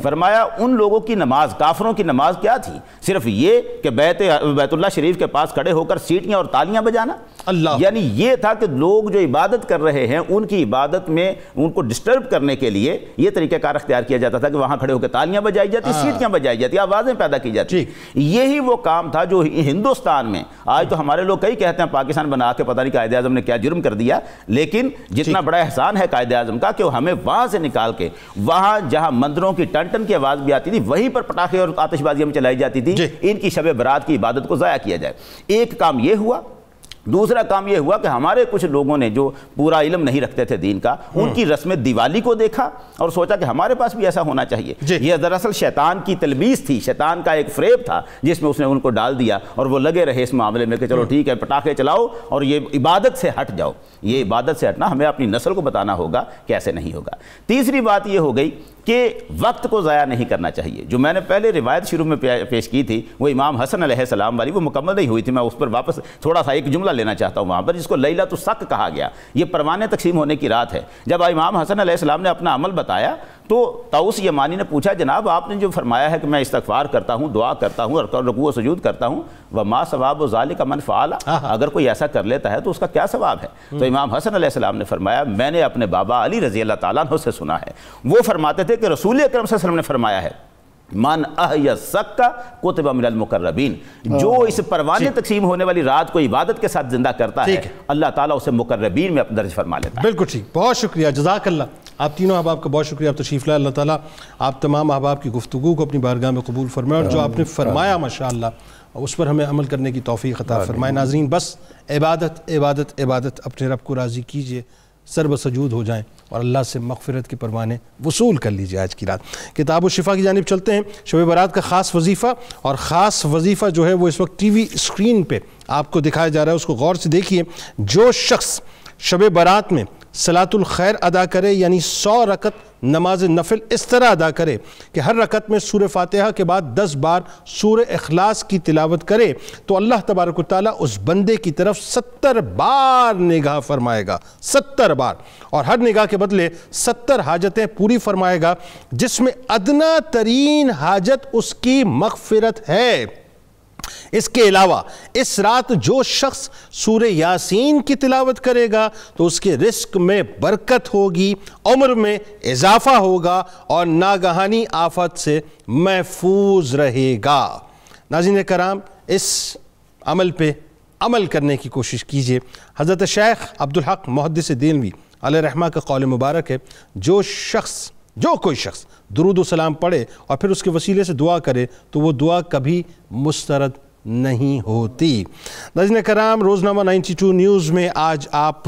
फरमाया उन लोगों की नमाज काफरों की नमाज क्या थी सिर्फ ये कि बैत बैतुल्ला शरीफ के पास खड़े होकर सीटियाँ और तालियाँ बजाना अल्लाह यानी ये था कि लोग जो इबादत कर रहे हैं उनकी इबादत में उनको डिस्टर्ब करने के लिए ये तरीक़ाकार अख्तियार किया जाता था कि वहाँ खड़े होकर तालियाँ बजाई जाती हाँ। सीटियाँ बजाई जाती आवाज़ें पैदा की जाती यही वो काम था जो हिंदुस्तान में आज तो हमारे लोग कई कहते हैं पाकिस्तान बना के पता नहीं कायद अजम ने क्या जुर्म कर दिया लेकिन जितना बड़ा एहसान है कायद अजम का कि हमें वहाँ से निकाल के वहाँ जहाँ मंदिरों की टन टन की आवाज़ भी आती थी वहीं पर पटाखे और आतिशबाजी में चलाई जाती थी दी इनकी शब बरात की इबादत को ज़ाया किया जाए एक काम ये हुआ दूसरा काम यह हुआ कि हमारे कुछ लोगों ने जो पूरा इलम नहीं रखते थे दीन का हम्म। उनकी रस्म दिवाली को देखा और सोचा कि हमारे पास भी ऐसा होना चाहिए यह दरअसल शैतान की तलबीस थी शैतान का एक फ्रेब था जिसमें उसने उनको डाल दिया और वो लगे रहे इस मामले में कि चलो हम्म। ठीक है पटाखे चलाओ और ये इबादत से हट जाओ ये इबादत से हटना हमें अपनी नस्ल को बताना होगा कि ऐसे नहीं होगा तीसरी बात यह हो गई कि वक्त को ज़ाया नहीं करना चाहिए जो मैंने पहले रिवायत शुरू में पेश की थी वो इमाम हसन सलाम वाली वो मुकम्मल नहीं हुई थी मैं उस पर वापस थोड़ा सा एक जुमला लेना चाहता हूँ वहाँ पर जिसको लैला तो शक कहा गया ये परवाने तकसीम होने की रात है जब इमाम हसन सलाम ने अपना अमल बताया तो ताउस यमानी ने पूछा जनाब आपने जो फरमाया है कि मैं इस्तफार करता हूँ दुआ करता हूँ और रकू सजूद करता हूँ व माँ सवाब का मन फ़ाला हाँ, हाँ। अगर कोई ऐसा कर लेता है तो उसका क्या सवाब है तो हम्म। इमाम हसन आसमाम ने फरमाया मैंने अपने बाबा अली रजी अल्लाह ताली से सुना है वो फरमाते थे कि रसूल अक्रम वसम ने फरमाया है मन अह सक्का जो इस परवाने तकसीम होने वाली रात को इबादत के साथ जिंदा करता है, अल्लाह ताला उसे मुकर्रबीन में अपना दर्ज फरमा लेता है बिल्कुल ठीक बहुत शुक्रिया जजाकल्ला आप तीनों अहबाब का बहुत शुक्रिया आप तशीफ तो ला अल्लाह ताला आप तमाम अहबाब की गुफ्तु को अपनी बारगाह में कबूल फरमाए और जो आपने फरमाया माशा उस पर हमें अमल करने की तोफ़ी अता फरमाए नाजरीन बस इबादत इबादत इबादत अपने रब को राज़ी कीजिए सर बसजूद हो जाएं और अल्लाह से मगफरत के परवाने वसूल कर लीजिए आज की रात किताब शिफा की जानब चलते हैं शब बारात का ख़ास वजीफ़ा और ख़ास वजीफ़ा जो है वो इस वक्त टी वी स्क्रीन पर आपको दिखाया जा रहा है उसको गौर से देखिए जो शख्स शब बारात में सलातुल खैर अदा करे यानी सौ रकत नमाज नफिल इस तरह अदा करे कि हर रकत में सूर फातहा के बाद दस बार सूर अखलास की तिलावत करे तो अल्लाह तबारक ताली उस बंदे की तरफ सत्तर बार निगाह फरमाएगा सत्तर बार और हर निगाह के बदले सत्तर हाजतें पूरी फरमाएगा जिसमें अदना तरीन हाजत उसकी मगफरत है इसके अलावा इस रात जो शख्स सूर्य यासीन की तिलावत करेगा तो उसके रिस्क में बरकत होगी उम्र में इजाफा होगा और नागहानी आफत से महफूज रहेगा नाजिन कराम इस अमल पे अमल करने की कोशिश कीजिए हज़रत शेख अब्दुल हक मुहदस दिनवी अलरहमा का कौल मुबारक है जो शख्स जो कोई शख्स दरूद सलाम पढ़े और फिर उसके वसीले से दुआ करे तो वो दुआ कभी मुस्तरद नहीं होती नजन कराम रोज़नामा 92 न्यूज़ में आज आप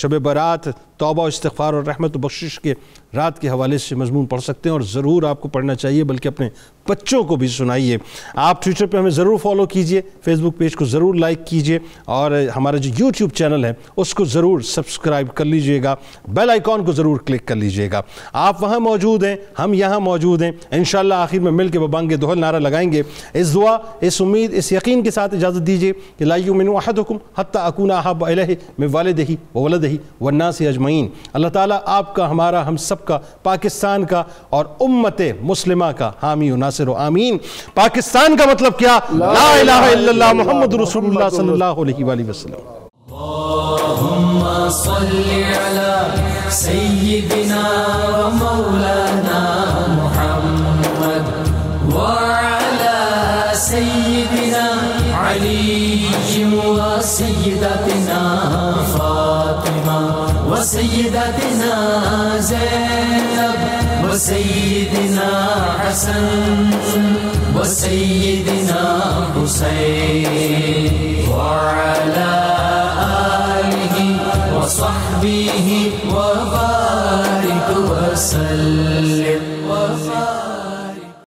शब बारात तोबा इस्तफ़ार और रहमत बख्शिश के रात के हवाले से मजमून पढ़ सकते हैं और ज़रूर आपको पढ़ना चाहिए बल्कि अपने बच्चों को भी सुनाइए आप ट्विटर पर हमें ज़रूर फॉलो कीजिए फेसबुक पेज को ज़रूर लाइक कीजिए और हमारा जो यूट्यूब चैनल है उसको ज़रूर सब्सक्राइब कर लीजिएगा बेल आइकॉन को ज़रूर क्लिक कर लीजिएगा आप वहाँ मौजूद हैं हम यहाँ मौजूद हैं इन आखिर में मिल के बबांगे दोहल नारा लगाएंगे इस दुआ इस उम्मीद इस यकीन के साथ इजाज़त दीजिए कि लाइमिन अहद हुकुम हती अकून आहब अलह में वालद दही वलद ही वन्ना से अजमन अजमैन अल्लाह ताला आपका हमारा हम सब का पाकिस्तान का और उम्मत मुस्लिम का हामी नासिर आमीन पाकिस्तान का मतलब क्या ला मोहम्मद रसूलुल्लाह सल्लल्लाहु وسيدتنا زينب وسيدنا حسن وسيدنا حسين وعلى آله وصحبه وبارك وسلم